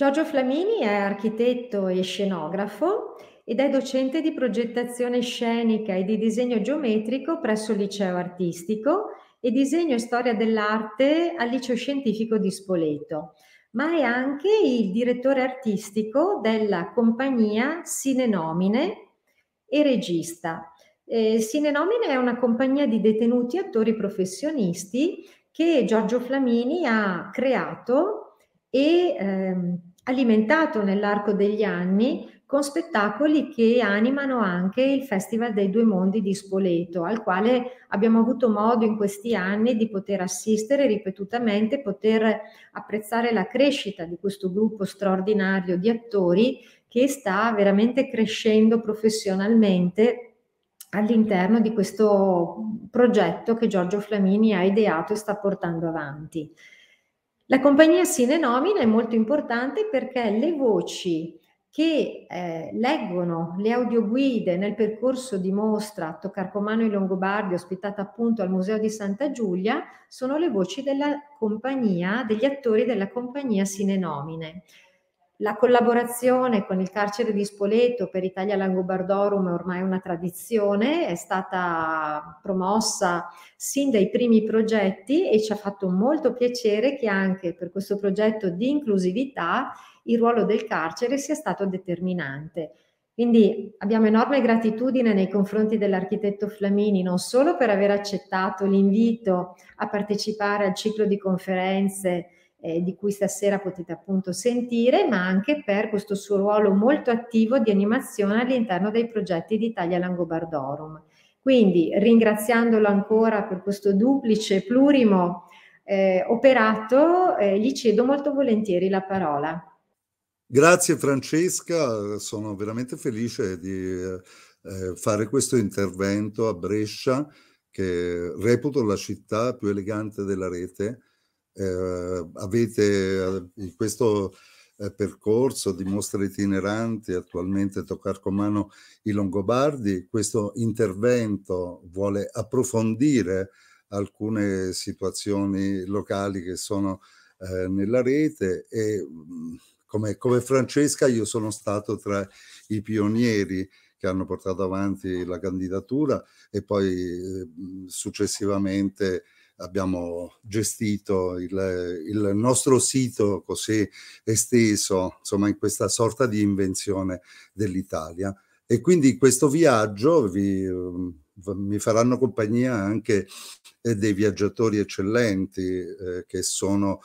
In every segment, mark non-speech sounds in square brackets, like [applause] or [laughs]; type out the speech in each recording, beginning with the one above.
Giorgio Flamini è architetto e scenografo ed è docente di progettazione scenica e di disegno geometrico presso il liceo artistico e disegno e storia dell'arte al liceo scientifico di Spoleto, ma è anche il direttore artistico della compagnia Sinenomine e regista. Eh, Sinenomine è una compagnia di detenuti attori professionisti che Giorgio Flamini ha creato e ehm, alimentato nell'arco degli anni con spettacoli che animano anche il Festival dei Due Mondi di Spoleto, al quale abbiamo avuto modo in questi anni di poter assistere ripetutamente, poter apprezzare la crescita di questo gruppo straordinario di attori che sta veramente crescendo professionalmente all'interno di questo progetto che Giorgio Flamini ha ideato e sta portando avanti. La compagnia sine nomina è molto importante perché le voci che eh, leggono le audioguide nel percorso di mostra Toccarcomano e Longobardi, ospitata appunto al Museo di Santa Giulia, sono le voci della compagnia, degli attori della compagnia Sine Nomine. La collaborazione con il carcere di Spoleto per Italia Langobardorum è ormai una tradizione, è stata promossa sin dai primi progetti e ci ha fatto molto piacere che anche per questo progetto di inclusività il ruolo del carcere sia stato determinante. Quindi abbiamo enorme gratitudine nei confronti dell'architetto Flamini, non solo per aver accettato l'invito a partecipare al ciclo di conferenze eh, di cui stasera potete appunto sentire, ma anche per questo suo ruolo molto attivo di animazione all'interno dei progetti di Italia Langobardorum. Quindi ringraziandolo ancora per questo duplice, plurimo eh, operato, eh, gli cedo molto volentieri la parola. Grazie Francesca, sono veramente felice di eh, eh fare questo intervento a Brescia, che reputo la città più elegante della rete, Ehm, eh, avete in questo eh, percorso di mostre itineranti, attualmente toccar con mano i Longobardi, questo intervento vuole approfondire alcune situazioni locali che sono eh, nella rete e mm, come, come Francesca io sono stato tra i pionieri che hanno portato avanti la candidatura e poi eh, mm, successivamente abbiamo gestito il, il, nostro sito così esteso, insomma, in questa sorta di invenzione dell'Italia. E quindi questo viaggio vi, mi faranno compagnia anche eh, dei viaggiatori eccellenti eh, che sono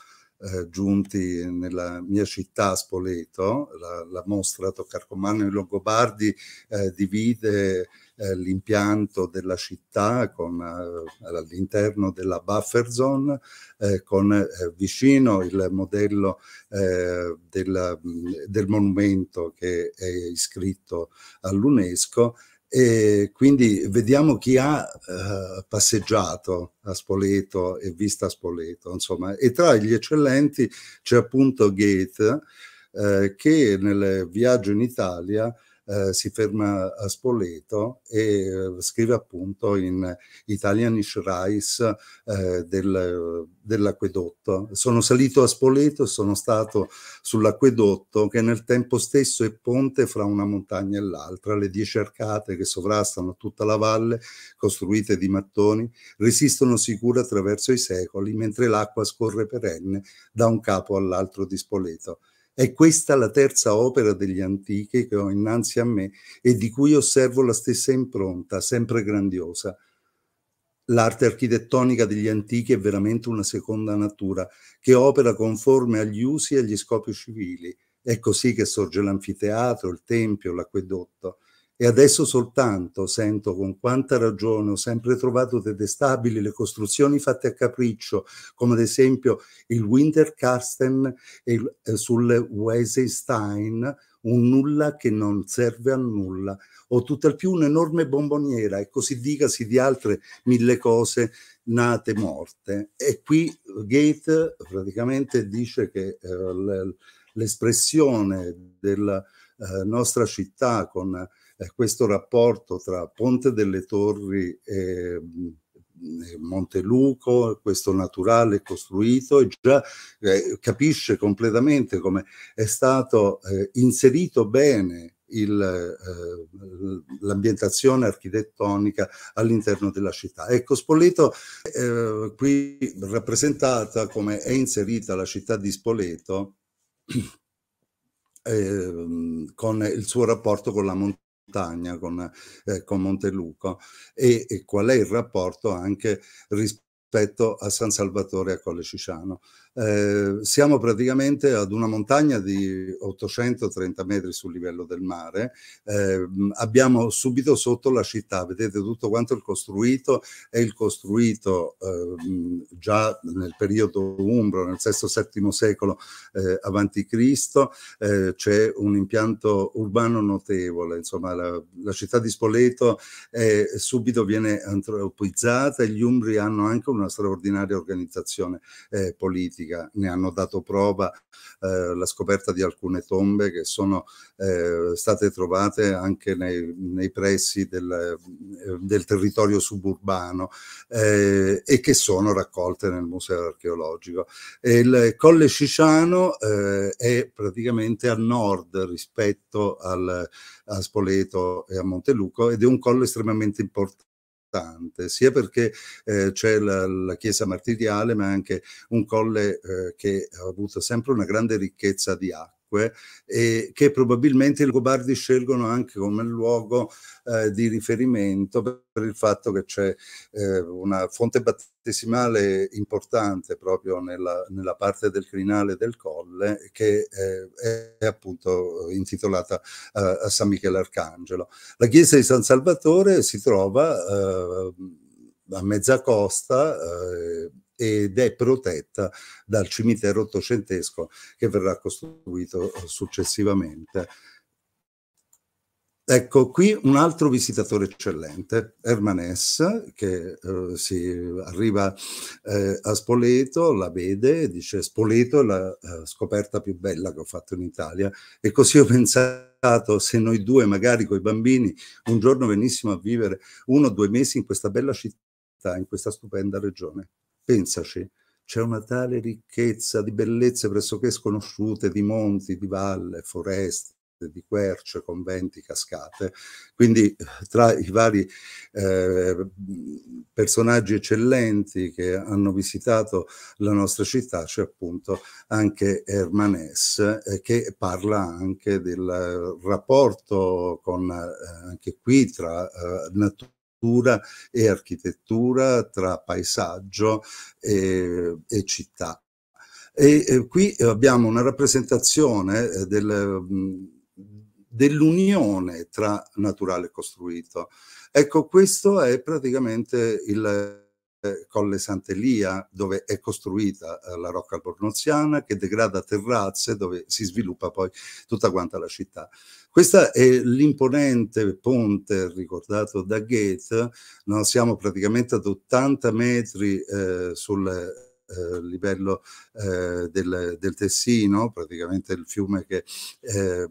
eh, giunti nella mia città Spoleto, la, la mostra Toccarcomano e Longobardi eh, divide eh, l'impianto della città con, eh, all'interno della buffer zone, eh, con eh, vicino il modello della, del monumento che è iscritto all'UNESCO e quindi vediamo chi ha eh, passeggiato a Spoleto e vista Spoleto, insomma. E tra gli eccellenti c'è appunto Goethe eh, che nel viaggio in Italia eh, si ferma a Spoleto e eh, scrive appunto in Italianish Rice eh, del, dell'acquedotto. Sono salito a Spoleto sono stato sull'acquedotto che nel tempo stesso è ponte fra una montagna e l'altra. Le dieci arcate che sovrastano tutta la valle, costruite di mattoni, resistono sicure attraverso i secoli, mentre l'acqua scorre perenne da un capo all'altro di Spoleto. È questa la terza opera degli antichi che ho innanzi a me e di cui osservo la stessa impronta, sempre grandiosa. L'arte architettonica degli antichi è veramente una seconda natura che opera conforme agli usi e agli scopi civili. È così che sorge l'anfiteatro, il tempio, l'acquedotto. E adesso soltanto sento con quanta ragione ho sempre trovato detestabili le costruzioni fatte a capriccio, come ad esempio il Winterkasten il, eh, sul Weissenstein, un nulla che non serve a nulla, o tutt'al più un'enorme bomboniera e così dicasi di altre mille cose nate morte. E qui Gate praticamente dice che eh, l'espressione della eh, nostra città con eh, questo rapporto tra Ponte delle Torri mm, e Monteluco, questo naturale costruito, e già eh, capisce completamente come è stato eh, inserito bene eh, l'ambientazione eh, architettonica all'interno della città. Ecco, Spoleto eh, qui rappresentata come è inserita la città di Spoleto [clears throat] ehm, con il suo rapporto con la montagna con, eh, con Monteluco e, e, qual è il rapporto anche rispetto rispetto a San Salvatore a Colle Scisciano. Eh, siamo praticamente ad una montagna di 830 metri sul livello del mare, eh, abbiamo subito sotto la città, vedete tutto quanto il costruito è il costruito eh, già nel periodo umbro, nel VI-VII secolo eh, a.C., eh, c'è un impianto urbano notevole, insomma la, la città di Spoleto è, subito viene antropizzata e gli umbri hanno anche una una straordinaria organizzazione eh, politica. Ne hanno dato prova eh, la scoperta di alcune tombe che sono eh, state trovate anche nei, nei pressi del, eh, del, territorio suburbano eh, e che sono raccolte nel museo archeologico. il Colle Ciciano eh, è praticamente a nord rispetto al, a Spoleto e a Monteluco ed è un collo estremamente importante importante, sia perché eh, c'è la, la, chiesa martiriale, ma anche un colle eh, che ha avuto sempre una grande ricchezza di acqua ovunque e che probabilmente i Gobardi scelgono anche come luogo eh, di riferimento per il fatto che c'è eh, una fonte battesimale importante proprio nella, nella, parte del crinale del colle che eh, è appunto intitolata eh, a San Michele Arcangelo. La chiesa di San Salvatore si trova eh, a mezza costa eh, ed è protetta dal cimitero ottocentesco che verrà costruito successivamente. Ecco qui un altro visitatore eccellente, Herman S., che eh, si arriva eh, a Spoleto, la vede e dice Spoleto è la eh, scoperta più bella che ho fatto in Italia. E così ho pensato se noi due, magari con i bambini, un giorno venissimo a vivere uno o due mesi in questa bella città, in questa stupenda regione. Pensaci, c'è una tale ricchezza di bellezze pressoché sconosciute, di monti, di valle, foreste, di querce, conventi, cascate. Quindi eh, tra i vari eh, personaggi eccellenti che hanno visitato la nostra città c'è appunto anche Hermanes eh, che parla anche del eh, rapporto con eh, anche qui tra eh, natura architettura e architettura, tra paesaggio e, e città. E, e, qui abbiamo una rappresentazione eh, del, dell'unione tra naturale e costruito. Ecco, questo è praticamente il eh, Colle Sant'Elia, dove è costruita eh, la rocca bornoziana, che degrada terrazze, dove si sviluppa poi tutta quanta la città. Questo è l'imponente ponte ricordato da Goethe, no? siamo praticamente ad 80 metri eh, sul eh, livello eh, del, del, Tessino, praticamente il fiume che eh,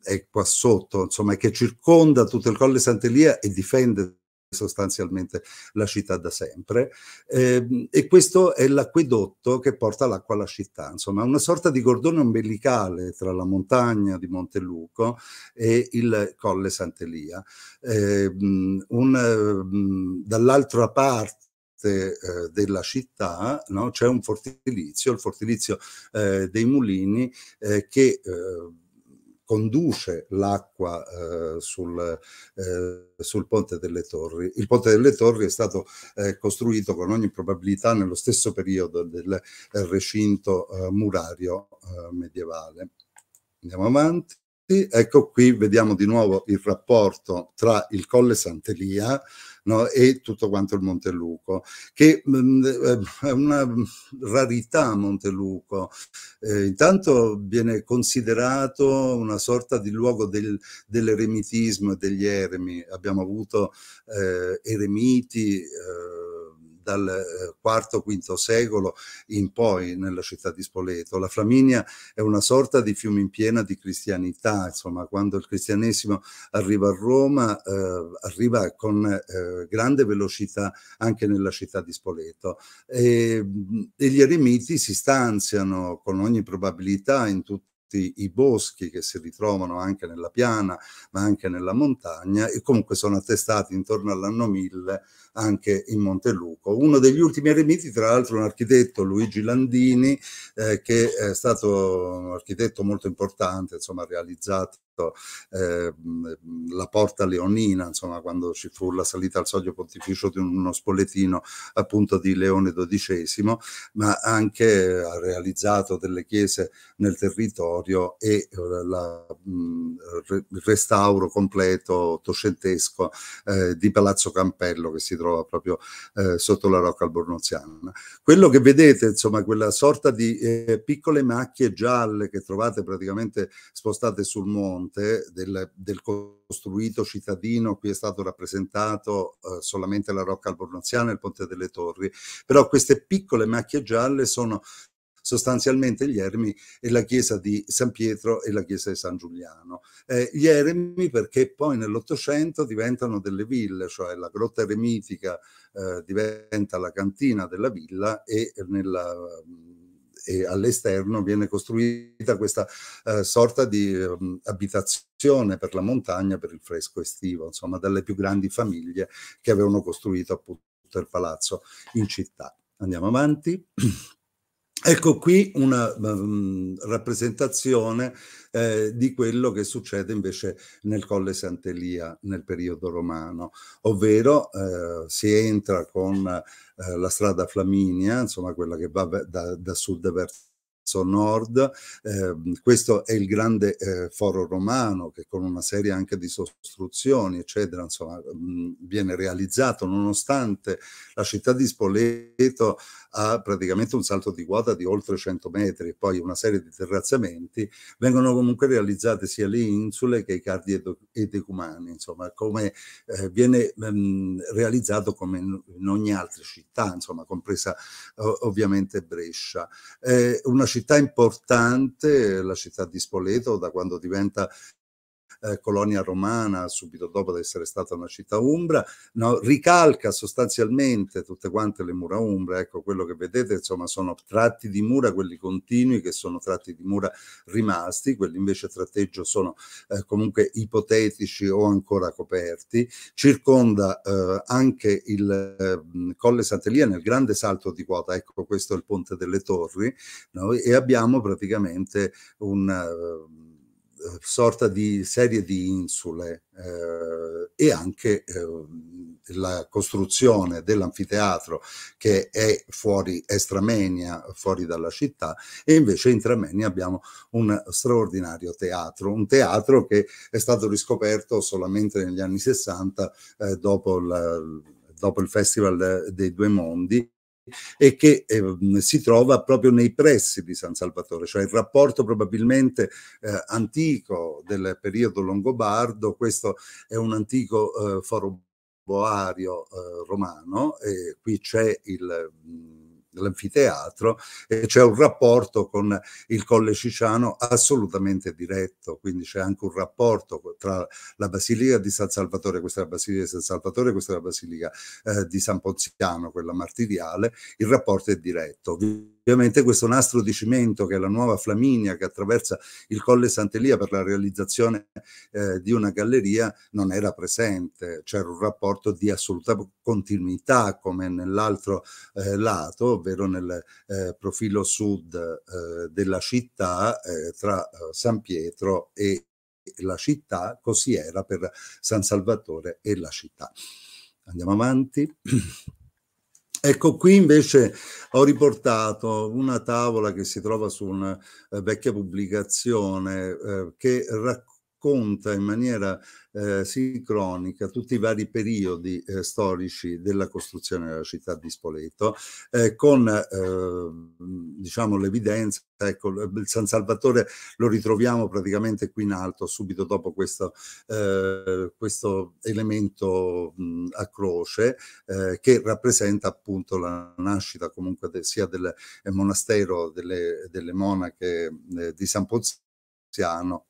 è qua sotto, insomma, che circonda tutto il Colle Sant'Elia e difende sostanzialmente la città da sempre eh, e questo è l'acquedotto che porta l'acqua alla città insomma una sorta di cordone ombelicale tra la montagna di Monteluco e il colle Sant'Elia eh, dall'altra parte eh, della città no? c'è un fortilizio, il fortilizio eh, dei mulini eh, che eh, conduce l'acqua eh, sul, eh, sul, Ponte delle Torri. Il Ponte delle Torri è stato eh, costruito con ogni probabilità nello stesso periodo del, del recinto eh, murario eh, medievale. Andiamo avanti. Ecco qui vediamo di nuovo il rapporto tra il Colle Sant'Elia, no? e tutto quanto il Monteluco, che mh, mm, eh, è una mm, rarità Monteluco. Eh, intanto viene considerato una sorta di luogo del, dell'eremitismo e degli eremi. Abbiamo avuto eh, eremiti. Eh, dal eh, IV-V secolo in poi nella città di Spoleto. La Flaminia è una sorta di fiume in piena di cristianità, insomma, quando il cristianesimo arriva a Roma, eh, arriva con eh, grande velocità anche nella città di Spoleto. E, e gli eremiti si stanziano con ogni probabilità in tutti i boschi che si ritrovano anche nella piana, ma anche nella montagna, e comunque sono attestati intorno all'anno 1000 anche in Monteluco. Uno degli ultimi eremiti, tra l'altro, è un architetto Luigi Landini, eh, che è stato un architetto molto importante, insomma, ha realizzato eh, la porta leonina, insomma, quando ci fu la salita al soglio pontificio di uno spoletino appunto di Leone XII, ma anche ha realizzato delle chiese nel territorio e il eh, restauro completo ottocentesco eh, di Palazzo Campello che si trova proprio eh, sotto la Rocca Albornoziana. Quello che vedete, insomma, quella sorta di eh, piccole macchie gialle che trovate praticamente spostate sul monte del, del costruito cittadino, qui è stato rappresentato eh, solamente la Rocca Albornoziana e il Ponte delle Torri, però queste piccole macchie gialle sono sostanzialmente gli eremi e la chiesa di San Pietro e la chiesa di San Giuliano. Eh, gli eremi perché poi nell'Ottocento diventano delle ville, cioè la grotta eremitica eh, diventa la cantina della villa e nella e all'esterno viene costruita questa eh, sorta di eh, abitazione per la montagna, per il fresco estivo, insomma, dalle più grandi famiglie che avevano costruito appunto il palazzo in città. Andiamo avanti. [clears throat] Ecco qui una um, rappresentazione eh, di quello che succede invece nel Colle Sant'Elia nel periodo romano, ovvero eh, si entra con eh, la strada Flaminia, insomma quella che va da, da sud verso Nord, eh, questo è il grande eh, foro romano che con una serie anche di sostruzioni, eccetera, insomma, mh, mm, viene realizzato nonostante la città di Spoleto ha praticamente un salto di quota di oltre 100 metri e poi una serie di terrazzamenti, vengono comunque realizzate sia le insule che i cardi ed- edecumani, insomma, come eh, viene mh, mm, realizzato come in, ogni altra città, insomma, compresa o- ovviamente Brescia. Eh, una città importante, la città di Spoleto, da quando diventa eh, colonia romana subito dopo di essere stata una città umbra, no? ricalca sostanzialmente tutte quante le mura umbra, ecco quello che vedete insomma sono tratti di mura, quelli continui che sono tratti di mura rimasti, quelli invece tratteggio sono eh, comunque ipotetici o ancora coperti, circonda eh, anche il ehm, Colle Sant'Elia nel grande salto di quota, ecco questo è il ponte delle torri, no? e abbiamo praticamente un ehm, sorta di serie di insule eh, e anche eh, la costruzione dell'anfiteatro che è fuori estramenia, fuori dalla città e invece in Tramenia abbiamo un straordinario teatro, un teatro che è stato riscoperto solamente negli anni 60 eh, dopo, la, dopo il Festival dei Due Mondi e che eh, si trova proprio nei pressi di San Salvatore, cioè il rapporto probabilmente eh, antico del periodo longobardo, questo è un antico eh, foro boario eh, romano, e qui c'è il mm, l'anfiteatro e c'è un rapporto con il Colle Ciciano assolutamente diretto, quindi c'è anche un rapporto tra la Basilica di San Salvatore, questa è la Basilica di San Salvatore, questa è la Basilica eh, di San Ponziano, quella martiriale, il rapporto è diretto ovviamente questo nastro di cemento che è la nuova Flaminia che attraversa il Colle Sant'Elia per la realizzazione eh, di una galleria non era presente, c'era un rapporto di assoluta continuità come nell'altro eh, lato, ovvero nel eh, profilo sud eh, della città eh, tra eh, San Pietro e la città, così era per San Salvatore e la città. Andiamo avanti. [clears throat] Ecco, qui invece ho riportato una tavola che si trova su una eh, vecchia pubblicazione eh, che racconta racconta in maniera eh, sincronica tutti i vari periodi eh, storici della costruzione della città di Spoleto, eh, con eh, diciamo l'evidenza, ecco, il San Salvatore lo ritroviamo praticamente qui in alto, subito dopo questo, eh, questo elemento mh, a croce eh, che rappresenta appunto la nascita comunque de, sia del monastero delle, delle monache di San Pozzo,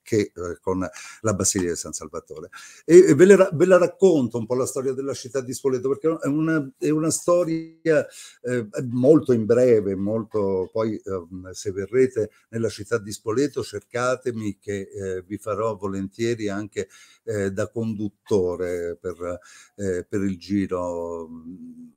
che eh, con la Basilica di San Salvatore. E, e ve, le, ve, la racconto un po' la storia della città di Spoleto, perché è una, è una storia eh, molto in breve, molto poi eh, se verrete nella città di Spoleto cercatemi che eh, vi farò volentieri anche eh, da conduttore per, eh, per il giro mm,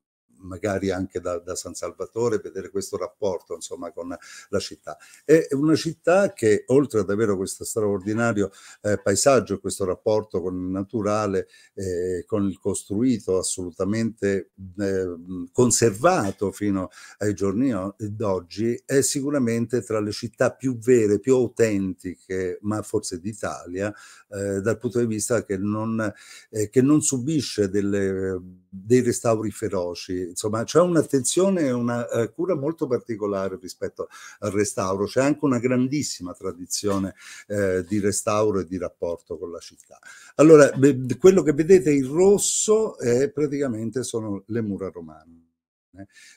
magari anche da, da San Salvatore, vedere questo rapporto insomma, con la città. È una città che oltre ad avere questo straordinario eh, paesaggio, questo rapporto con il naturale, eh, con il costruito assolutamente eh, conservato fino ai giorni d'oggi, è sicuramente tra le città più vere, più autentiche, ma forse d'Italia, eh, dal punto di vista che non, eh, che non subisce delle, dei restauri feroci, insomma c'è un'attenzione e una eh, cura molto particolare rispetto al restauro, c'è anche una grandissima tradizione eh, di restauro e di rapporto con la città. Allora, quello che vedete in rosso è praticamente sono le mura romane.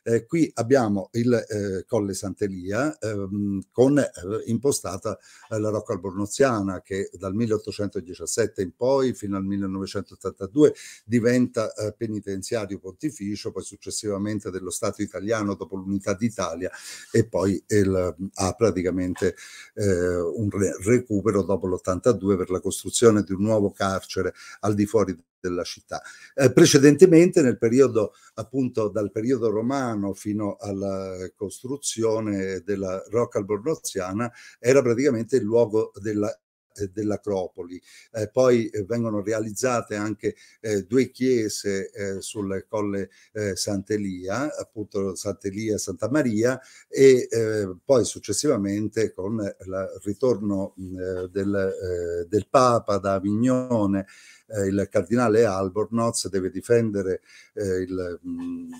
Eh, qui abbiamo il eh, Colle Sant'Elia ehm, con eh, impostata eh, la Rocca Albornoziana che dal 1817 in poi fino al 1982 diventa eh, penitenziario pontificio, poi successivamente dello Stato italiano dopo l'unità d'Italia e poi il, ha praticamente eh, un re recupero dopo l'82 per la costruzione di un nuovo carcere al di fuori della città. Eh, precedentemente, nel periodo appunto dal periodo romano fino alla costruzione della Rocca Albornoziana, era praticamente il luogo della eh, dell'Acropoli. Eh, poi eh, vengono realizzate anche eh, due chiese eh, sul colle Sant'Elia, appunto Sant'Elia e Santa Maria, e poi successivamente con il ritorno mm, del, del Papa da Avignone. Eh, il cardinale Albornoz deve difendere eh, il, mh, mm,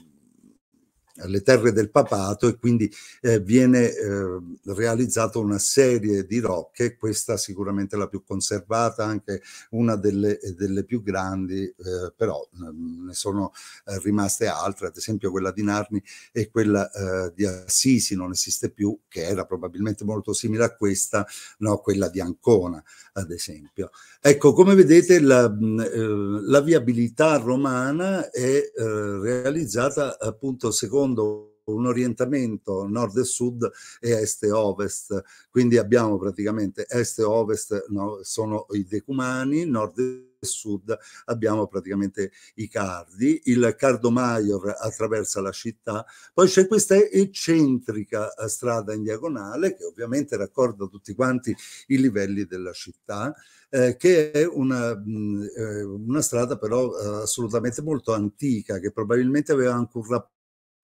alle terre del papato e quindi eh, viene eh, realizzata una serie di rocche, questa sicuramente la più conservata, anche una delle, delle più grandi, eh, però mm, ne sono eh, rimaste altre, ad esempio quella di Narni e quella eh, di Assisi non esiste più, che era probabilmente molto simile a questa, no, quella di Ancona ad esempio. Ecco, come vedete la, mm, eh, la viabilità romana è realizzata appunto secondo fondo un orientamento nord e sud e est e ovest, quindi abbiamo praticamente est e ovest no, sono i decumani, nord e sud abbiamo praticamente i cardi, il Cardo Maior attraversa la città, poi c'è questa eccentrica eh, strada in diagonale che ovviamente raccorda tutti quanti i livelli della città, eh, che è una, mh, mm, eh, una strada però eh, assolutamente molto antica, che probabilmente aveva anche un rapporto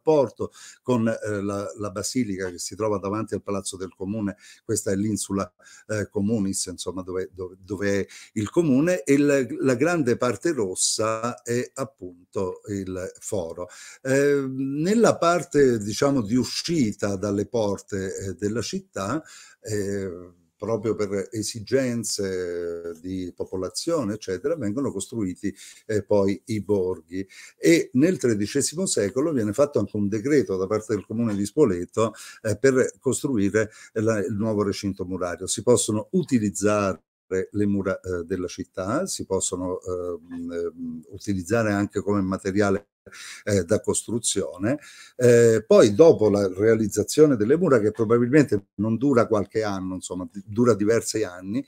rapporto con eh, la, la, basilica che si trova davanti al palazzo del comune, questa è l'insula eh, comunis, insomma dove, dove, dove, è il comune e la, la, grande parte rossa è appunto il foro. Eh, nella parte diciamo di uscita dalle porte eh, della città, eh, proprio per esigenze di popolazione, eccetera, vengono costruiti eh, poi i borghi. E nel XIII secolo viene fatto anche un decreto da parte del comune di Spoleto eh, per costruire la, il nuovo recinto murario. Si possono utilizzare le mura eh, della città, si possono eh, eh utilizzare anche come materiale eh, da costruzione. Eh, poi dopo la realizzazione delle mura, che probabilmente non dura qualche anno, insomma dura diversi anni,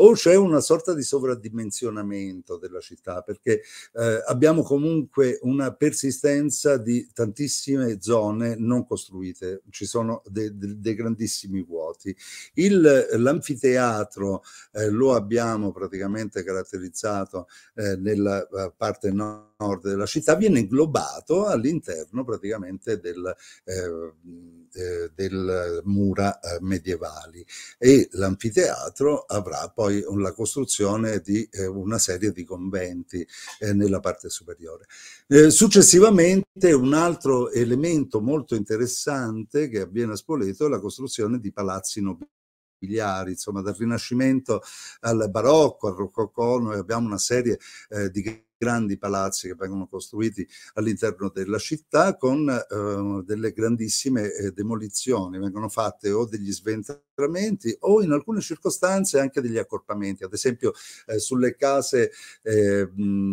o c'è una sorta di sovradimensionamento della città, perché eh, abbiamo comunque una persistenza di tantissime zone non costruite, ci sono dei de, de grandissimi vuoti. Il, l'anfiteatro eh, lo abbiamo praticamente caratterizzato eh, nella eh, parte nord della città, viene inglobato all'interno praticamente del, eh, eh del mura eh, medievali e l'anfiteatro avrà poi la costruzione di eh, una serie di conventi nella parte superiore. successivamente un altro elemento molto interessante che avviene a Spoleto è la costruzione di palazzi nobili insomma dal Rinascimento al Barocco, al Rococò, noi abbiamo una serie eh, di grandi palazzi che vengono costruiti all'interno della città con eh, delle grandissime eh, demolizioni, vengono fatte o degli sventramenti o in alcune circostanze anche degli accorpamenti, ad esempio eh, sulle case eh,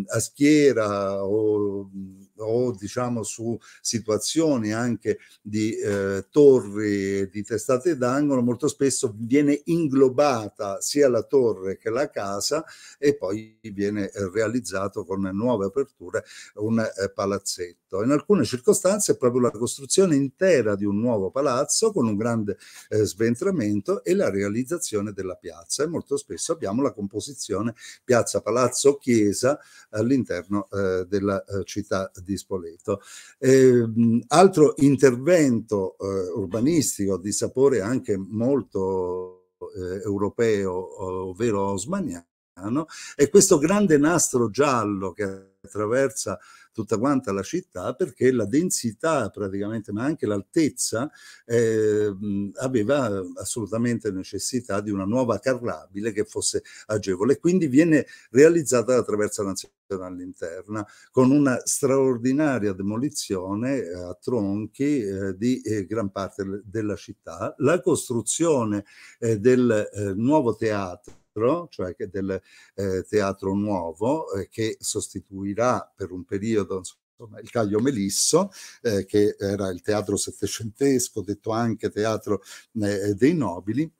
a schiera o o diciamo su situazioni anche di eh, torri di testate d'angolo, molto spesso viene inglobata sia la torre che la casa e poi viene eh, realizzato con nuove aperture un eh, palazzetto. In alcune circostanze è proprio la costruzione intera di un nuovo palazzo con un grande eh, sventramento e la realizzazione della piazza e molto spesso abbiamo la composizione piazza palazzo chiesa all'interno eh, della città di Spoleto. Eh, altro intervento eh, urbanistico di sapore anche molto eh, europeo, ovvero osmaniano, è questo grande nastro giallo che attraversa tutta quanta la città perché la densità praticamente ma anche l'altezza eh, aveva assolutamente necessità di una nuova carrabile che fosse agevole quindi viene realizzata attraverso nazionale all'interna, con una straordinaria demolizione eh, a tronchi eh, di eh, gran parte della città, la costruzione eh, del eh, nuovo teatro cioè del teatro nuovo che sostituirà per un periodo insomma, il Caglio Melisso, che era il teatro settecentesco, detto anche teatro dei nobili,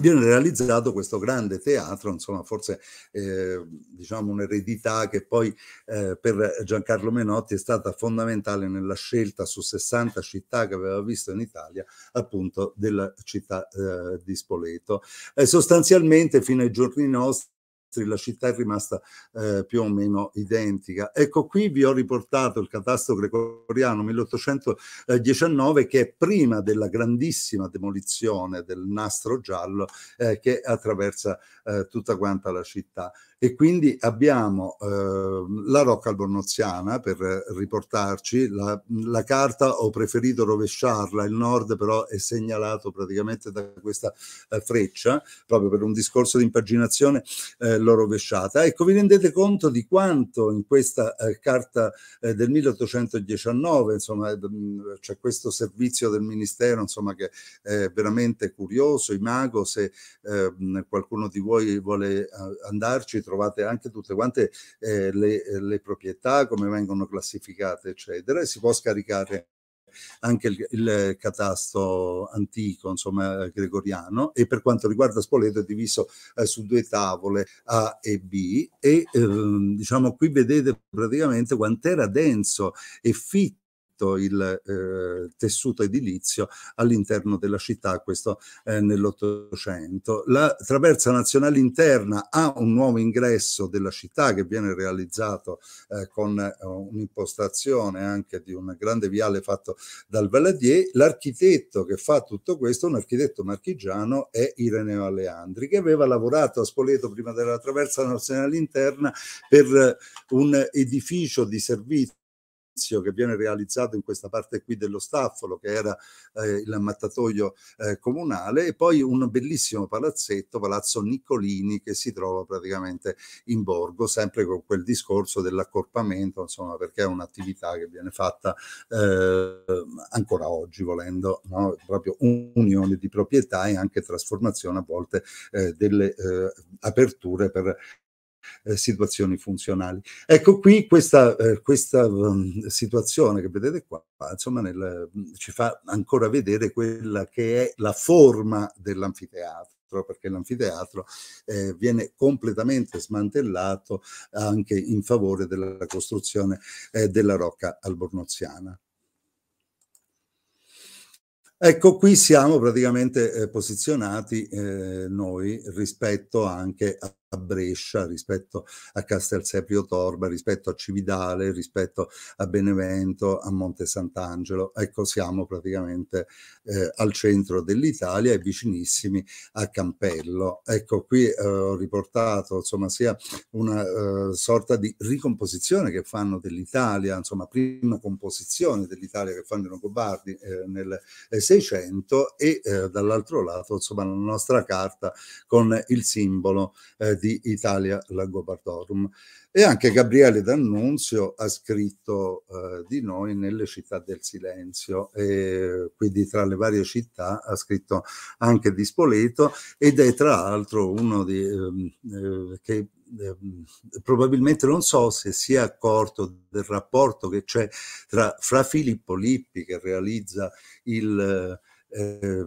viene realizzato questo grande teatro, insomma forse eh, diciamo un'eredità che poi eh, per Giancarlo Menotti è stata fondamentale nella scelta su 60 città che aveva visto in Italia, appunto della città eh, di Spoleto. Eh, sostanzialmente fino ai giorni nostri la città è rimasta eh, più o meno identica. Ecco qui vi ho riportato il catastro gregoriano 1819 che è prima della grandissima demolizione del nastro giallo eh, che attraversa eh, tutta quanta la città e quindi abbiamo eh, la Rocca Albornoziana per riportarci, la, la, carta ho preferito rovesciarla, il nord però è segnalato praticamente da questa eh, freccia, proprio per un discorso di impaginazione eh, l'ho rovesciata. Ecco, vi rendete conto di quanto in questa eh, carta eh, del 1819, insomma, eh, c'è questo servizio del Ministero, insomma, che è veramente curioso, imago, se qualcuno di voi vuole andarci, trovate anche tutte quante eh, le, eh, le proprietà, come vengono classificate, eccetera, e si può scaricare anche il, il, catasto antico, insomma, gregoriano, e per quanto riguarda Spoleto è diviso eh, su due tavole A e B, e ehm, diciamo qui vedete praticamente quant'era denso e fitto tutto il eh, tessuto edilizio all'interno della città, questo eh, nell'Ottocento. La traversa nazionale interna ha un nuovo ingresso della città che viene realizzato eh, con eh, un'impostazione anche di un grande viale fatto dal Valadier. L'architetto che fa tutto questo, un architetto marchigiano, è Ireneo Aleandri, che aveva lavorato a Spoleto prima della traversa nazionale interna per eh, un edificio di servizio che viene realizzato in questa parte qui dello Staffolo, che era eh, il mattatoio eh, comunale, e poi un bellissimo palazzetto, Palazzo Nicolini, che si trova praticamente in borgo, sempre con quel discorso dell'accorpamento, insomma, perché è un'attività che viene fatta eh, ancora oggi, volendo, no? proprio un'unione di proprietà e anche trasformazione a volte eh, delle eh, aperture per eh, situazioni funzionali. Ecco qui questa, eh, questa um, situazione che vedete qua, insomma, nel, mm, ci fa ancora vedere quella che è la forma dell'anfiteatro perché l'anfiteatro eh, viene completamente smantellato anche in favore della costruzione eh, della rocca albornoziana. Ecco, qui siamo praticamente eh, posizionati eh, noi rispetto anche a a Brescia, rispetto a Castel Seprio Torba, rispetto a Cividale, rispetto a Benevento, a Monte Sant'Angelo. Ecco, siamo praticamente eh, al centro dell'Italia e vicinissimi a Campello. Ecco, qui eh, ho riportato insomma sia una eh, sorta di ricomposizione che fanno dell'Italia, insomma prima composizione dell'Italia che fanno i Longobardi eh, nel eh, Seicento e eh, dall'altro lato insomma la nostra carta con il simbolo di di Italia Langobardorum. E anche Gabriele D'Annunzio ha scritto eh, di noi nelle città del silenzio, e quindi tra le varie città ha scritto anche di Spoleto ed è tra l'altro uno di, ehm, eh, che eh, probabilmente non so se si è accorto del rapporto che c'è tra, fra Filippo Lippi che realizza il eh,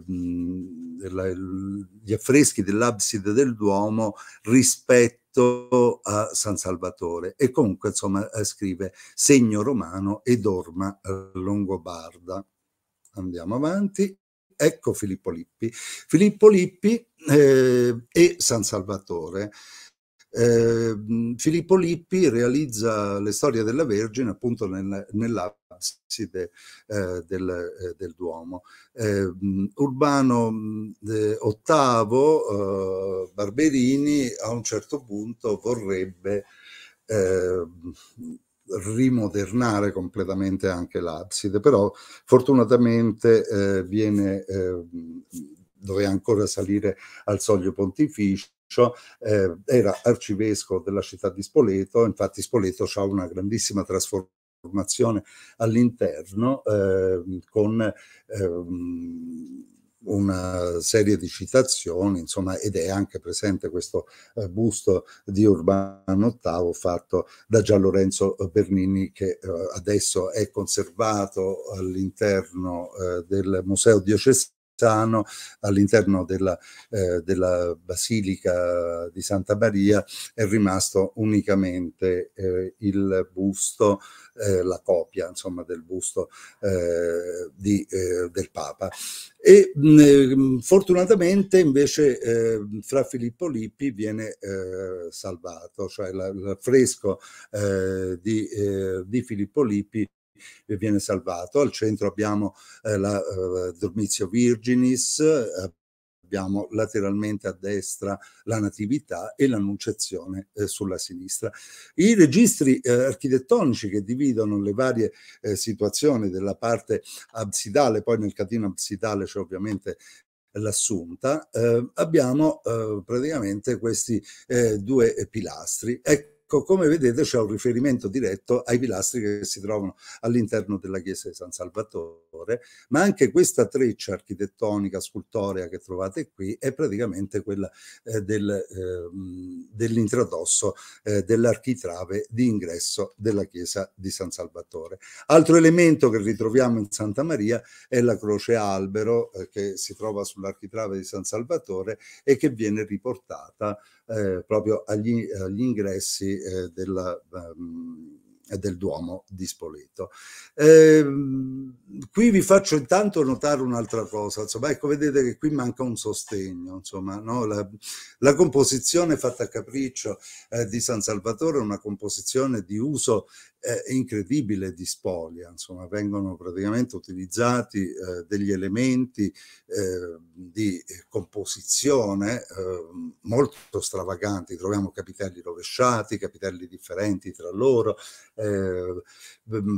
la, gli affreschi dell'abside del Duomo rispetto a San Salvatore e comunque insomma eh, scrive segno romano e dorma longobarda. Andiamo avanti. Ecco Filippo Lippi. Filippo Lippi eh, e San Salvatore. Eh, Filippo Lippi realizza le storie della Vergine appunto nel, nell'abside eh, del, eh, del, Duomo. Ehm, Urbano eh, VIII eh, Barberini a un certo punto vorrebbe ehm, rimodernare completamente anche l'abside, però fortunatamente eh, viene ehm, doveva ancora salire al soglio pontificio cioè, eh, era arcivescovo della città di Spoleto, infatti Spoleto ha una grandissima trasformazione all'interno eh, con eh, una serie di citazioni, insomma, ed è anche presente questo eh, busto di Urbano VIII fatto da Gian Lorenzo Bernini che eh, adesso è conservato all'interno eh, del Museo diocesano Sano all'interno della, eh, della, Basilica di Santa Maria è rimasto unicamente eh, il busto, eh, la copia insomma del busto eh, di, eh, del Papa. E mh, mm, fortunatamente invece eh, fra Filippo Lippi viene eh, salvato, cioè l'affresco eh, di, eh, di, Filippo Lippi eh, viene salvato. Al centro abbiamo eh, la eh, Dormizio Virginis, eh, abbiamo lateralmente a destra la Natività e l'Annunciazione eh, sulla sinistra. I registri eh, architettonici che dividono le varie eh, situazioni della parte absidale, poi nel catino absidale c'è ovviamente l'assunta, eh, abbiamo eh, praticamente questi due pilastri. Ecco Ecco, come vedete c'è un riferimento diretto ai pilastri che si trovano all'interno della chiesa di San Salvatore, ma anche questa treccia architettonica, scultorea che trovate qui è praticamente quella eh, del, eh, dell'intradosso eh, dell'architrave di ingresso della chiesa di San Salvatore. Altro elemento che ritroviamo in Santa Maria è la croce albero eh, che si trova sull'architrave di San Salvatore e che viene riportata eh, proprio agli, agli ingressi eh, della, um, del Duomo di Spoleto. Eh, qui vi faccio intanto notare un'altra cosa, insomma, ecco, vedete che qui manca un sostegno, insomma, no? la, la, composizione fatta a capriccio eh, di San Salvatore è una composizione di uso eh, incredibile di spoglia, insomma vengono praticamente utilizzati eh, degli elementi eh, di composizione eh, molto stravaganti, troviamo capitelli rovesciati, capitelli differenti tra loro, eh,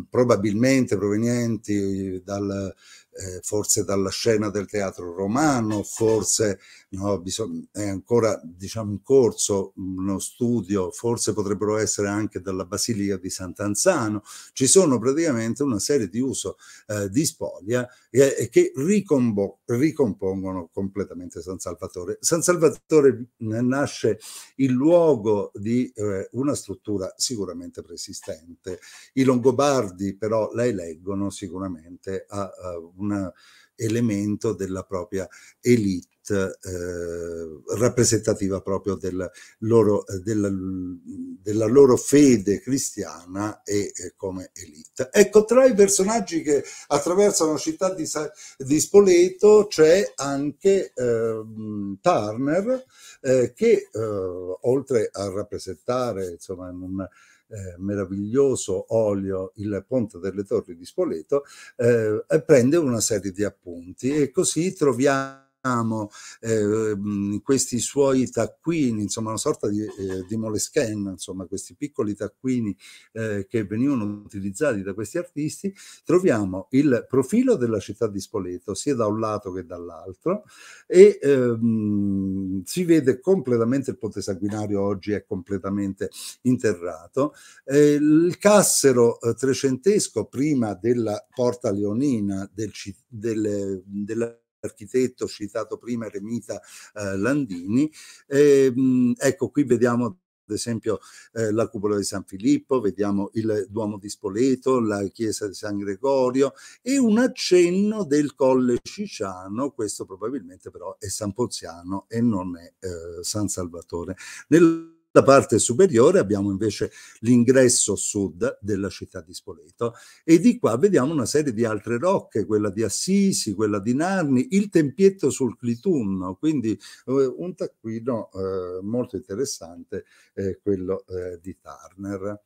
probabilmente provenienti dal, eh, forse dalla scena del teatro romano, forse no, bisog- è ancora diciamo, in corso uno studio, forse potrebbero essere anche dalla Basilica di Sant'Anzano. Ci sono praticamente una serie di uso eh, di spoglia eh, che ricombo- ricompongono completamente San Salvatore. San Salvatore nasce il luogo di eh, una struttura sicuramente preesistente. I Longobardi però la eleggono sicuramente a, a un elemento della propria elite eh, rappresentativa proprio del loro, eh, della, della, loro fede cristiana e eh, come elite. Ecco, tra i personaggi che attraversano la città di, di, Spoleto c'è anche ehm, eh, Turner che eh, oltre a rappresentare insomma, in un eh, meraviglioso olio Il Ponte delle Torri di Spoleto, eh, prende una serie di appunti e così troviamo eh, mm, questi suoi taccuini, insomma una sorta di, eh, di moleskin, insomma questi piccoli taccuini eh, che venivano utilizzati da questi artisti, troviamo il profilo della città di Spoleto sia da un lato che dall'altro e ehm, si vede completamente il ponte sanguinario oggi è completamente interrato. Eh, il cassero eh, trecentesco prima della porta leonina del, delle, della architetto citato prima, Remita eh, Landini. E, ehm, mh, ecco, qui vediamo ad esempio eh, la cupola di San Filippo, vediamo il Duomo di Spoleto, la chiesa di San Gregorio e un accenno del Colle Ciciano, questo probabilmente però è San Poziano e non è eh, San Salvatore. Nel nella parte superiore abbiamo invece l'ingresso sud della città di Spoleto e di qua vediamo una serie di altre rocche, quella di Assisi, quella di Narni, il tempietto sul Clitunno, quindi eh, un taccuino eh, molto interessante eh, quello eh, di Turner.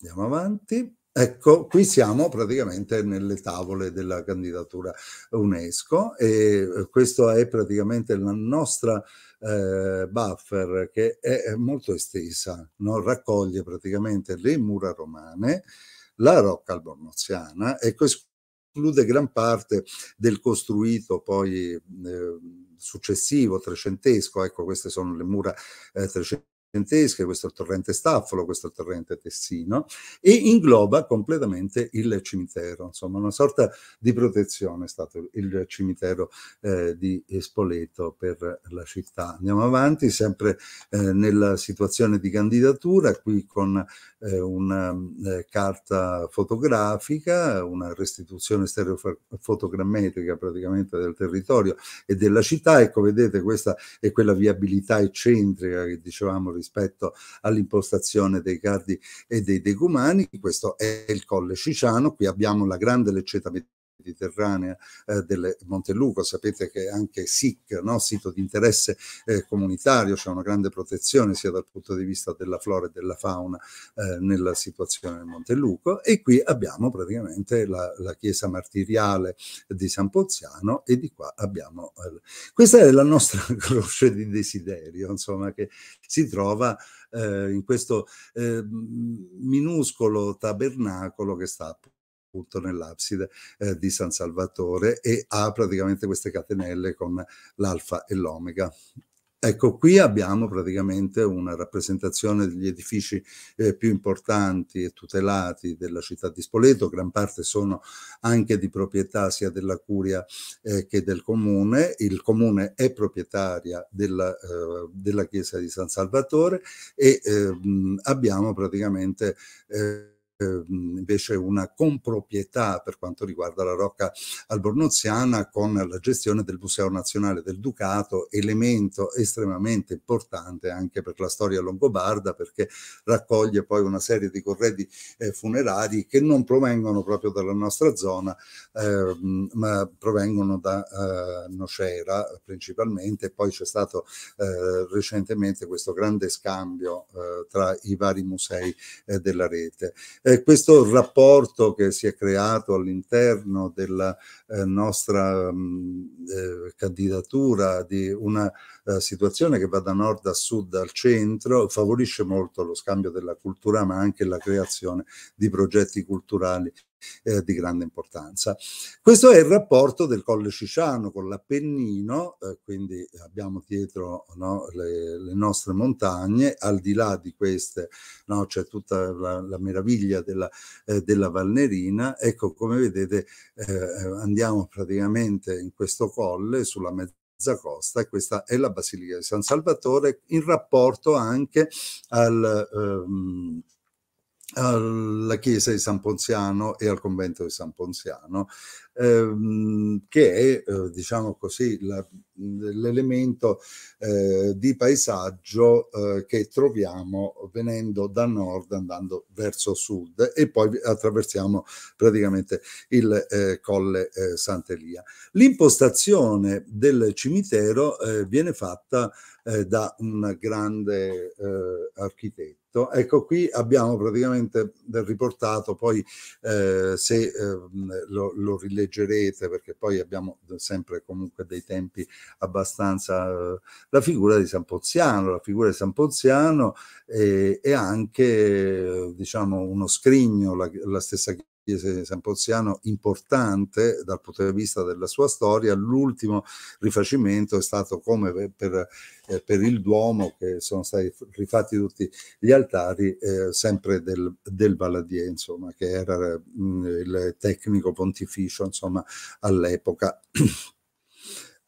Andiamo avanti. Ecco, qui siamo praticamente nelle tavole della candidatura UNESCO e eh, questo è praticamente la nostra eh, buffer che è molto estesa, no? raccoglie praticamente le mura romane, la rocca albornoziana e ecco, esclude gran parte del costruito poi eh, successivo, trecentesco, ecco queste sono le mura eh, trecentesche Gigantesche, questo torrente Staffolo, questo torrente Tessino, e ingloba completamente il cimitero, insomma una sorta di protezione è stato il cimitero eh, di Spoleto per la città. Andiamo avanti, sempre eh, nella situazione di candidatura, qui con eh, una eh, carta fotografica, una restituzione stereofotogrammetrica praticamente del territorio e della città, ecco vedete questa è quella viabilità eccentrica che dicevamo rispetto all'impostazione dei cardi e dei decumani, questo è il Colle Ciciano, qui abbiamo la grande lecceta mediterranea eh, del Monteluco. Sapete che anche SIC, no? sito di interesse eh, comunitario, c'è una grande protezione sia dal punto di vista della flora e della fauna eh, nella situazione del Monteluco. E qui abbiamo praticamente la, la, chiesa martiriale di San Pozzano e di qua abbiamo... Eh, questa è la nostra [laughs] croce di desiderio, insomma, che si trova eh, in questo eh, minuscolo tabernacolo che sta appunto appunto nell'abside eh, di San Salvatore e ha praticamente queste catenelle con l'alfa e l'omega. Ecco, qui abbiamo praticamente una rappresentazione degli edifici eh, più importanti e tutelati della città di Spoleto, gran parte sono anche di proprietà sia della Curia eh, che del Comune. Il Comune è proprietaria della, eh, della chiesa di San Salvatore e ehm, abbiamo praticamente eh, Ehm, invece una comproprietà per quanto riguarda la Rocca Albornoziana con la gestione del Museo Nazionale del Ducato, elemento estremamente importante anche per la storia longobarda perché raccoglie poi una serie di corredi eh, funerari che non provengono proprio dalla nostra zona, eh, ma provengono da eh, Nocera principalmente. Poi c'è stato eh, recentemente questo grande scambio eh, tra i vari musei eh, della rete eh, questo rapporto che si è creato all'interno della, eh, nostra mh, eh, candidatura di una eh, situazione che va da nord a sud al centro, favorisce molto lo scambio della cultura ma anche la creazione di progetti culturali eh, di grande importanza. Questo è il rapporto del Colle Ciciano con l'Appennino, eh, quindi abbiamo dietro no, le, le, nostre montagne, al di là di queste no, c'è tutta la, la meraviglia della, eh, della Valnerina, ecco come vedete andiamo andiamo praticamente in questo colle sulla mezza costa e questa è la Basilica di San Salvatore in rapporto anche al... Ehm, alla chiesa di San Ponziano e al convento di San Ponziano, ehm, che è, eh, diciamo così, la, l'elemento eh, di paesaggio eh, che troviamo venendo da nord andando verso sud e poi attraversiamo praticamente il eh, colle eh, Sant'Elia. L'impostazione del cimitero eh, viene fatta eh, da un grande eh, architetto. Ecco, qui abbiamo praticamente riportato, poi eh, se ehm, lo, lo, rileggerete, perché poi abbiamo sempre comunque dei tempi abbastanza, eh, la figura di San Poziano, la figura di San Poziano eh, e, anche, diciamo, uno scrigno, la, la stessa di San Poziano importante dal punto di vista della sua storia. L'ultimo rifacimento è stato come per, eh, per, il Duomo, che sono stati rifatti tutti gli altari, eh, sempre del, del Valadier, insomma, che era mh, mm, il tecnico pontificio all'epoca.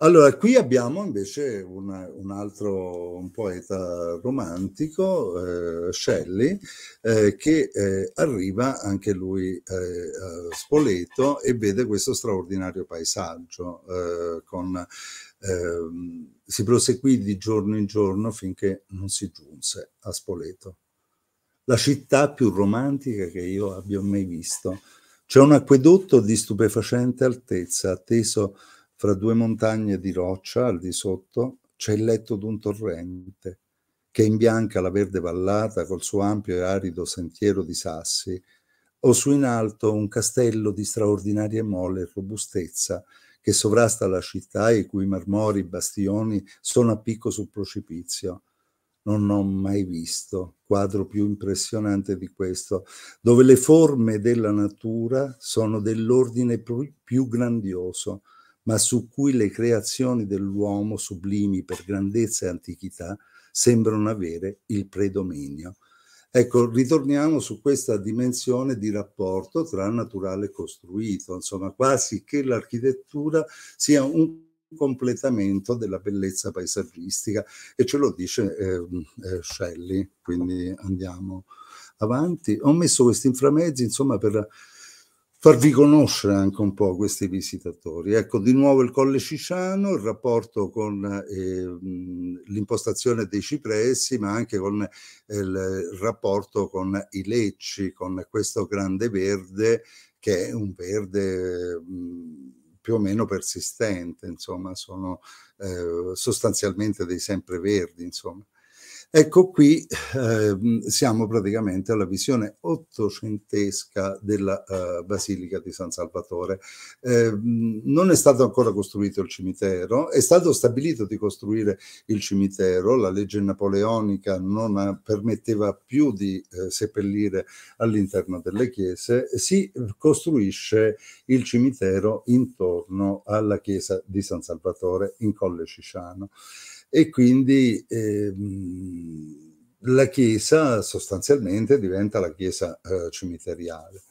Allora, qui abbiamo invece un, un altro un poeta romantico, eh, Shelley, eh, che eh, arriva anche lui eh, a Spoleto e vede questo straordinario paesaggio. Eh, con, ehm, si proseguì di giorno in giorno finché non si giunse a Spoleto, la città più romantica che io abbia mai visto. C'è un acquedotto di stupefacente altezza, atteso fra due montagne di roccia al di sotto c'è il letto d'un torrente che imbianca la verde vallata col suo ampio e arido sentiero di sassi, o su in alto un castello di straordinaria mole e robustezza che sovrasta la città e i cui marmori bastioni sono a picco sul precipizio. Non ho mai visto quadro più impressionante di questo, dove le forme della natura sono dell'ordine più grandioso, ma su cui le creazioni dell'uomo, sublimi per grandezza e antichità, sembrano avere il predominio. Ecco, ritorniamo su questa dimensione di rapporto tra naturale e costruito, insomma, quasi che l'architettura sia un completamento della bellezza paesaggistica e ce lo dice eh, eh, Shelley, quindi andiamo avanti. Ho messo questi inframezzi, insomma, per farvi conoscere anche un po' questi visitatori. Ecco, di nuovo il Colle Ciciano, il rapporto con eh, l'impostazione dei cipressi, ma anche con eh, il rapporto con i lecci, con questo grande verde che è un verde... Mh, più o meno persistente, insomma, sono eh, sostanzialmente dei sempreverdi, insomma. Ecco qui eh, siamo praticamente alla visione ottocentesca della eh, Basilica di San Salvatore. Eh, non è stato ancora costruito il cimitero, è stato stabilito di costruire il cimitero, la legge napoleonica non permetteva più di eh, seppellire all'interno delle chiese, si costruisce il cimitero intorno alla chiesa di San Salvatore in Colle Ciciano e quindi ehm, la chiesa sostanzialmente diventa la chiesa eh, cimiteriale.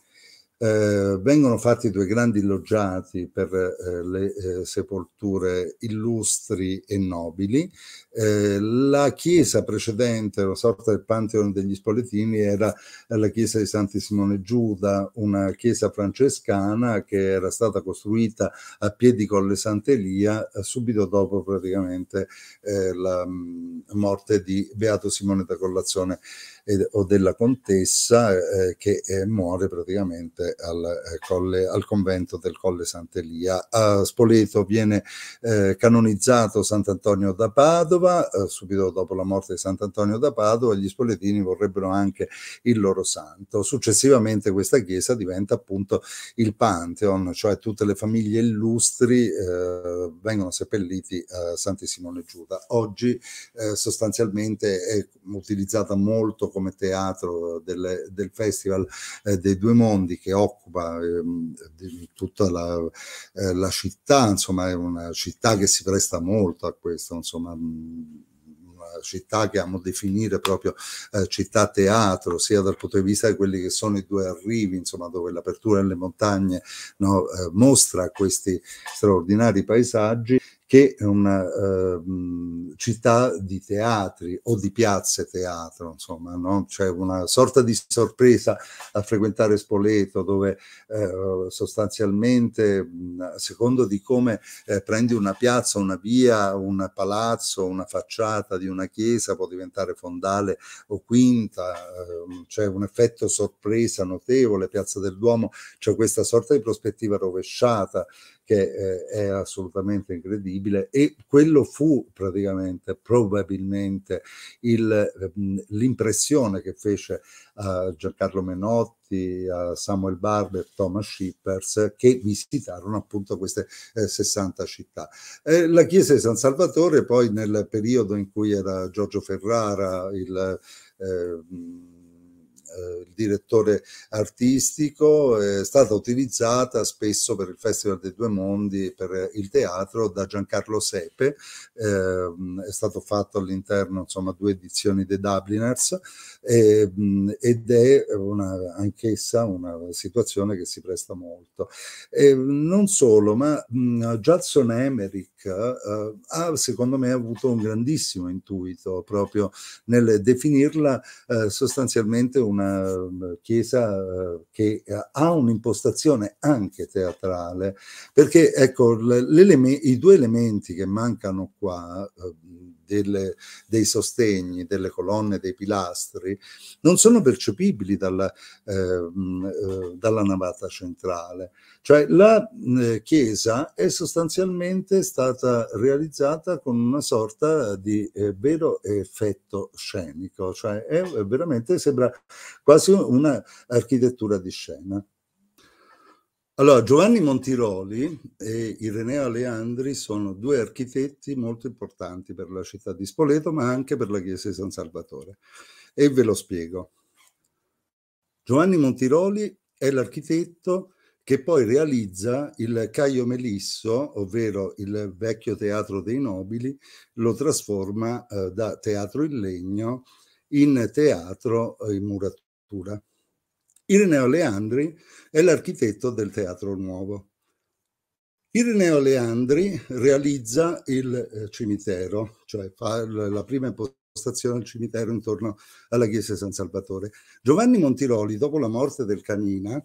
Eh, vengono fatti due grandi loggiati per eh, le eh, sepolture illustri e nobili. Eh, la chiesa precedente, la sorta del Pantheon degli Spoletini, era la chiesa di Santi Simone Giuda, una chiesa francescana che era stata costruita a piedi con Piedicolle Sant'Elia eh, subito dopo praticamente eh, la mh, mm, morte di Beato Simone da Collazione ed, o della contessa eh, eh, che eh, muore praticamente al, eh, colle, al, convento del Colle Sant'Elia. A Spoleto viene eh, canonizzato Sant'Antonio da Padova, eh, subito dopo la morte di Sant'Antonio da Padova, gli spoletini vorrebbero anche il loro santo. Successivamente questa chiesa diventa appunto il Pantheon, cioè tutte le famiglie illustri vengono seppelliti a Santi Simone Giuda. Oggi sostanzialmente è utilizzata molto come teatro del, del Festival eh, dei Due Mondi che occupa eh, tutta la, eh, la, città, insomma è una città che si presta molto a questo, insomma mh, mm, città che amo definire proprio eh, città teatro, sia dal punto di vista di quelli che sono i due arrivi, insomma, dove l'apertura delle montagne no, eh, mostra questi straordinari paesaggi che è una eh, città di teatri o di piazze teatro, insomma, no? c'è una sorta di sorpresa a frequentare Spoleto dove eh, sostanzialmente, a secondo di come eh, prendi una piazza, una via, un palazzo, una facciata di una chiesa, può diventare fondale o quinta, ehm, c'è un effetto sorpresa notevole, Piazza del Duomo, c'è questa sorta di prospettiva rovesciata che eh, è assolutamente incredibile e quello fu praticamente probabilmente il, ehm, l'impressione che fece a Giancarlo Menotti, a Samuel Barber, Thomas Shippers che visitarono appunto queste eh, 60 città. Eh, la chiesa di San Salvatore poi nel periodo in cui era Giorgio Ferrara il ehm, eh, il direttore artistico, è stata utilizzata spesso per il Festival dei Due Mondi e per il teatro da Giancarlo Sepe, ehm, è stato fatto all'interno insomma due edizioni dei Dubliners ehm, ed è una, anch'essa una situazione che si presta molto. E ehm, non solo, ma Judson Emery Black eh, ha secondo me avuto un grandissimo intuito proprio nel definirla eh, sostanzialmente una chiesa eh, che ha un'impostazione anche teatrale, perché ecco, i due elementi che mancano qua eh, del, dei sostegni, delle colonne, dei pilastri, non sono percepibili dalla, ehm, eh, dalla navata centrale. Cioè la eh, chiesa è sostanzialmente stata realizzata con una sorta di eh, vero effetto scenico, cioè è veramente sembra quasi un'architettura di scena. Allora, Giovanni Montiroli e Ireneo Aleandri sono due architetti molto importanti per la città di Spoleto, ma anche per la chiesa di San Salvatore. E ve lo spiego. Giovanni Montiroli è l'architetto che poi realizza il Caio Melisso, ovvero il vecchio teatro dei nobili, lo trasforma eh, da teatro in legno in teatro eh, in muratura. Ireneo Leandri è l'architetto del Teatro Nuovo. Ireneo Leandri realizza il eh, cimitero, cioè fa la prima impostazione del cimitero intorno alla chiesa di San Salvatore. Giovanni Montiroli, dopo la morte del Canina,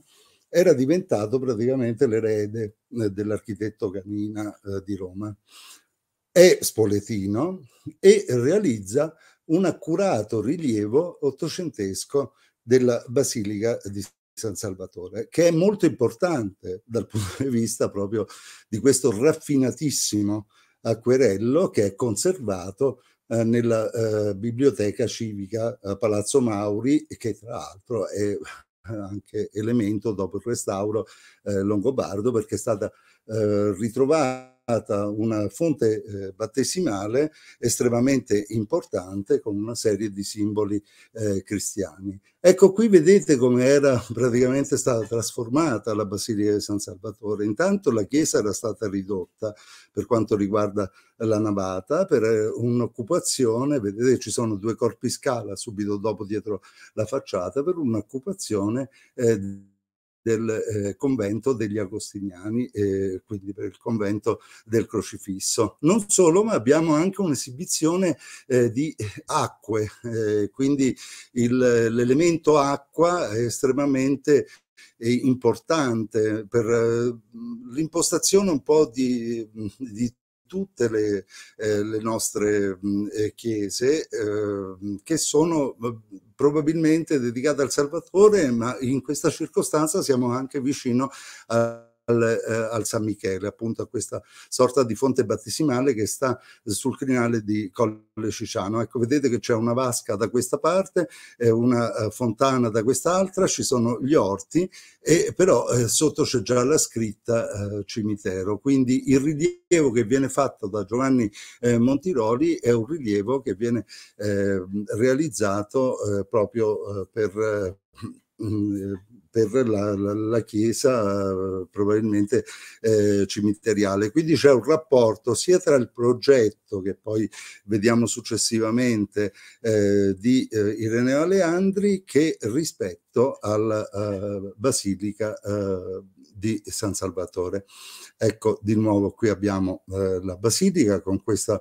era diventato praticamente l'erede eh, dell'architetto Canina eh, di Roma. È spoletino e realizza un accurato rilievo ottocentesco della Basilica di San Salvatore, che è molto importante dal [laughs] punto di vista proprio di questo raffinatissimo acquerello che è conservato eh, nella eh, biblioteca civica eh, Palazzo Mauri, che tra l'altro è [laughs] anche elemento dopo il restauro eh, longobardo perché è stata eh, ritrovata stata una fonte eh, battesimale estremamente importante con una serie di simboli eh, cristiani. Ecco qui vedete come era [laughs] praticamente stata trasformata la Basilica di San Salvatore. Intanto la chiesa era stata ridotta per quanto riguarda la navata per eh, un'occupazione, vedete ci sono due corpi scala subito dopo dietro la facciata per un'occupazione eh, del eh, convento degli agostiniani, quindi per il convento del crocifisso. Non solo, ma abbiamo anche un'esibizione eh, di acque, eh, quindi l'elemento acqua è estremamente importante per l'impostazione un po' di, di tutte le, eh, le nostre mh, mm, eh, chiese eh, che sono eh, probabilmente dedicate al Salvatore, ma in questa circostanza siamo anche vicino a al, eh, al, San Michele, appunto a questa sorta di fonte battesimale che sta sul crinale di Colle Ciciano. Ecco, vedete che c'è una vasca da questa parte, una eh, fontana da quest'altra, ci sono gli orti, e però eh, sotto c'è già la scritta eh, cimitero. Quindi il rilievo che viene fatto da Giovanni eh, Montiroli è un rilievo che viene eh, realizzato proprio per Mm, eh, per la, la, la chiesa probabilmente eh, cimiteriale. Quindi c'è un rapporto sia tra il progetto che poi vediamo successivamente eh, di eh, Ireneo Aleandri che rispetto alla uh, eh, basilica uh, di San Salvatore. Ecco, di nuovo qui abbiamo uh, la basilica con questa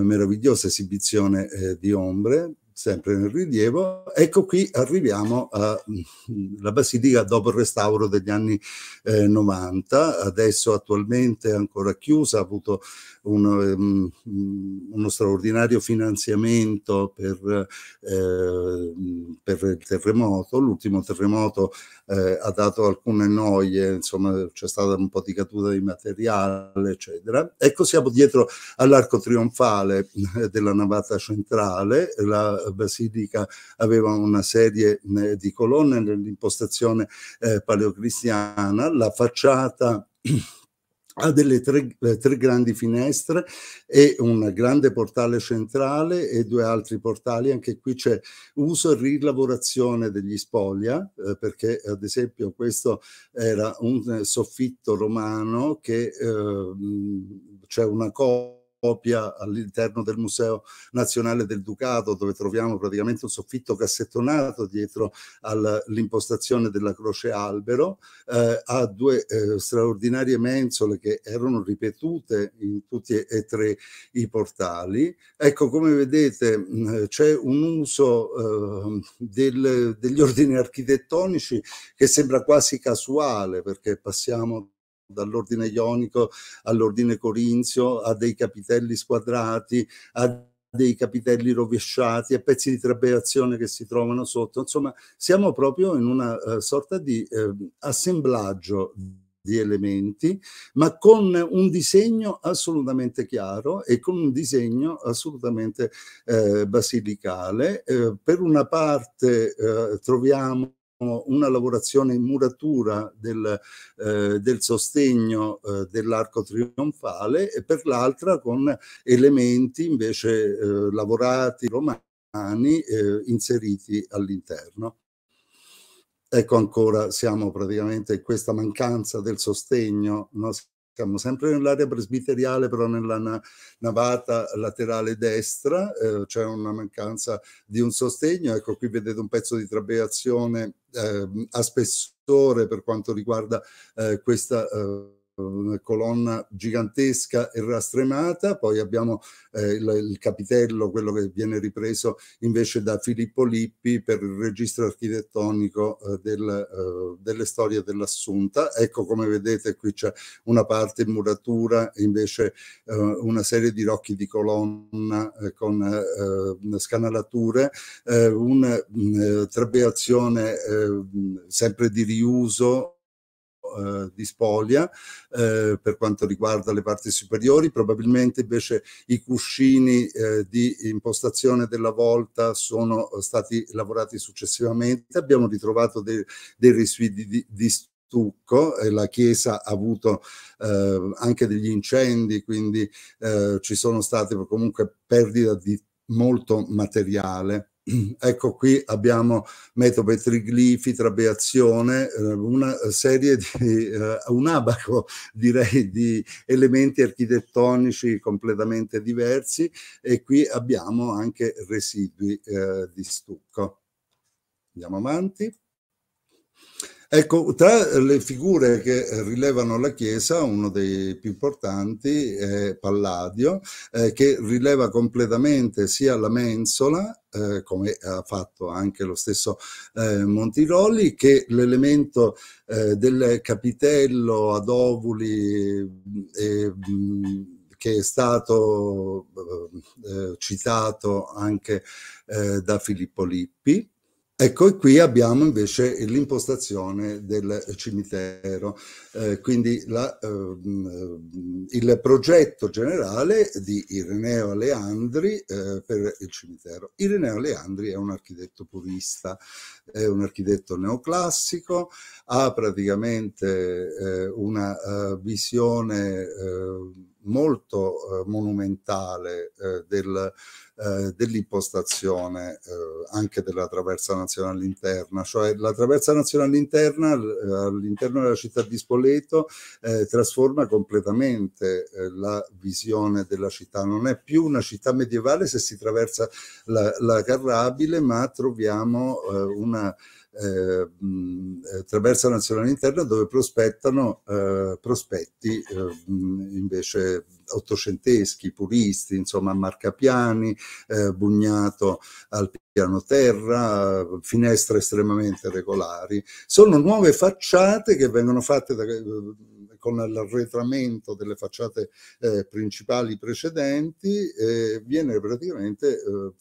meravigliosa esibizione di ombre sempre nel Rilievo. Ecco qui arriviamo alla mm, basilica dopo il restauro degli anni eh, 90, adesso attualmente ancora chiusa, ha avuto un, ehm, mm, uno straordinario finanziamento per, eh, per il terremoto, l'ultimo terremoto eh, ha dato alcune noie, insomma c'è stata un po' di caduta di materiale, eccetera. Ecco siamo dietro all'arco trionfale eh, della navata centrale, la basilica aveva una serie eh, di colonne nell'impostazione eh, paleocristiana, la facciata [clears throat] ha delle tre, eh, tre, grandi finestre e un grande portale centrale e due altri portali. Anche qui c'è uso e rilavorazione degli spoglia, eh, perché ad esempio questo era un eh, soffitto romano che eh, c'è cioè una cosa copia all'interno del Museo Nazionale del Ducato, dove troviamo praticamente un soffitto cassettonato dietro all'impostazione della croce albero, eh, ha due eh, straordinarie mensole che erano ripetute in tutti e tre i portali. Ecco, come vedete, c'è un uso eh, del, degli ordini architettonici che sembra quasi casuale, perché passiamo dall'ordine ionico all'ordine corinzio, a dei capitelli squadrati, a dei capitelli rovesciati, a pezzi di trabeazione che si trovano sotto. Insomma, siamo proprio in una uh, sorta di uh, assemblaggio di elementi, ma con un disegno assolutamente chiaro e con un disegno assolutamente eh, basilicale. Eh, per una parte eh, troviamo una lavorazione in muratura del, eh, del sostegno eh, dell'arco trionfale e per l'altra con elementi invece eh, lavorati romani eh, inseriti all'interno. Ecco ancora, siamo praticamente in questa mancanza del sostegno, no? siamo sempre nell'area presbiteriale, però nella na navata laterale destra eh, c'è una mancanza di un sostegno. Ecco qui vedete un pezzo di trabeazione eh, a spessore per quanto riguarda eh, questa. Eh, colonna gigantesca e rastremata, poi abbiamo eh, il, il, capitello, quello che viene ripreso invece da Filippo Lippi per il registro architettonico eh, del, eh, delle storie dell'Assunta. Ecco come vedete qui c'è una parte in muratura e invece eh, una serie di rocchi di colonna eh, con eh, scanalature, una mh, mm, trabeazione sempre di riuso eh, di spoglia eh, per quanto riguarda le parti superiori, probabilmente invece i cuscini eh, di impostazione della volta sono eh, stati lavorati successivamente, abbiamo ritrovato dei, dei residui di, di stucco, eh, la chiesa ha avuto eh, anche degli incendi, quindi ci sono state comunque perdita di molto materiale. [clears throat] Ecco qui abbiamo metope triglifi, trabeazione, eh, una serie di, eh, un abaco [laughs] direi di elementi architettonici completamente diversi e qui abbiamo anche residui eh, di stucco. Andiamo avanti. Ecco, tra le figure che rilevano la Chiesa, uno dei più importanti è Palladio, eh, che rileva completamente sia la mensola eh, come ha fatto anche lo stesso eh, Montiroli, che l'elemento eh, del capitello ad ovuli eh, che è stato eh, eh, citato anche da Filippo Lippi. Ecco, e qui abbiamo invece l'impostazione del cimitero, eh, quindi la, eh, il progetto generale di Ireneo Aleandri eh, per il cimitero. Ireneo Aleandri è un architetto purista, è un architetto neoclassico, ha praticamente eh, una uh, visione... Uh, molto eh, monumentale eh, del, eh, dell'impostazione eh, anche della traversa nazionale interna, cioè la traversa nazionale interna eh, all'interno della città di Spoleto eh, trasforma completamente la visione della città, non è più una città medievale se si traversa la, la Carrabile, ma troviamo una eh, attraverso la nazionale interna dove prospettano eh, prospetti eh, invece ottocenteschi, puristi, insomma marcapiani, eh, bugnato al piano terra, finestre estremamente regolari. Sono nuove facciate che vengono fatte da, eh, con l'arretramento delle facciate eh, principali precedenti, e viene praticamente eh,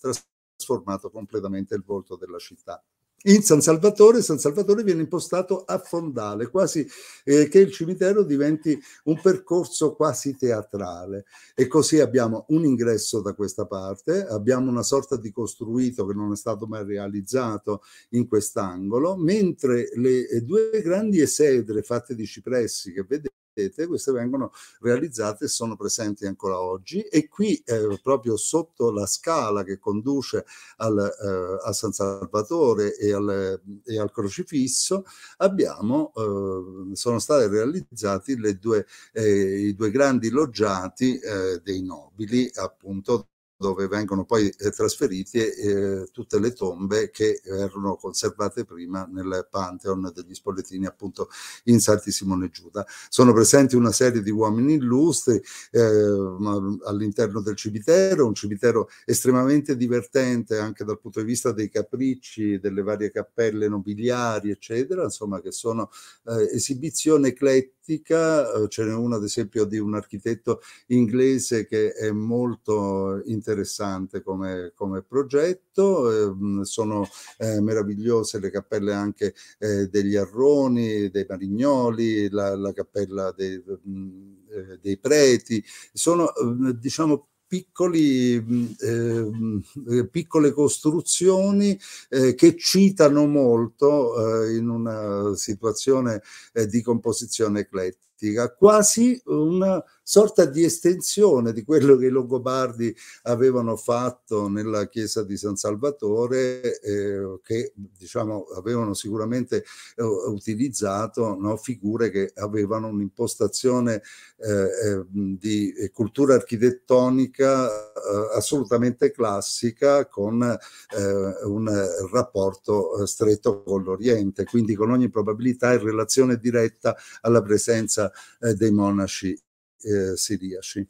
trasformato completamente il volto della città in San Salvatore, San Salvatore viene impostato a fondale, quasi eh, che il cimitero diventi un percorso quasi teatrale. E così abbiamo un ingresso da questa parte, abbiamo una sorta di costruito che non è stato mai realizzato in quest'angolo, mentre le eh, due grandi esedre fatte di cipressi che vedete vedete, queste vengono realizzate e sono presenti ancora oggi e qui eh, proprio sotto la scala che conduce al, eh, a San Salvatore e al, e al crocifisso abbiamo, eh, sono stati realizzati due, eh, i due grandi loggiati eh, dei nobili appunto dove vengono poi eh, trasferite eh, tutte le tombe che erano conservate prima nel Pantheon degli Spolletini appunto in Santi Simone Giuda. Sono presenti una serie di uomini illustri eh, all'interno del cimitero, un cimitero estremamente divertente anche dal punto di vista dei capricci, delle varie cappelle nobiliari, eccetera, insomma che sono eh, esibizioni eclettiche artistica, eh, ce n'è una ad esempio di un architetto inglese che è molto interessante come, come progetto, ehm, sono eh, meravigliose le cappelle anche eh, degli Arroni, dei Marignoli, la, la cappella dei, mm, eh, dei preti, sono ehm, diciamo piccoli, eh, piccole costruzioni eh, che citano molto eh, in una situazione eh, di composizione eclettica, quasi una sorta di estensione di quello che i Longobardi avevano fatto nella chiesa di San Salvatore, eh, che diciamo avevano sicuramente eh, utilizzato no, figure che avevano un'impostazione eh, eh di cultura architettonica eh, assolutamente classica con eh, un rapporto stretto con l'Oriente, quindi con ogni probabilità in relazione diretta alla presenza dei monaci eh, siriaci.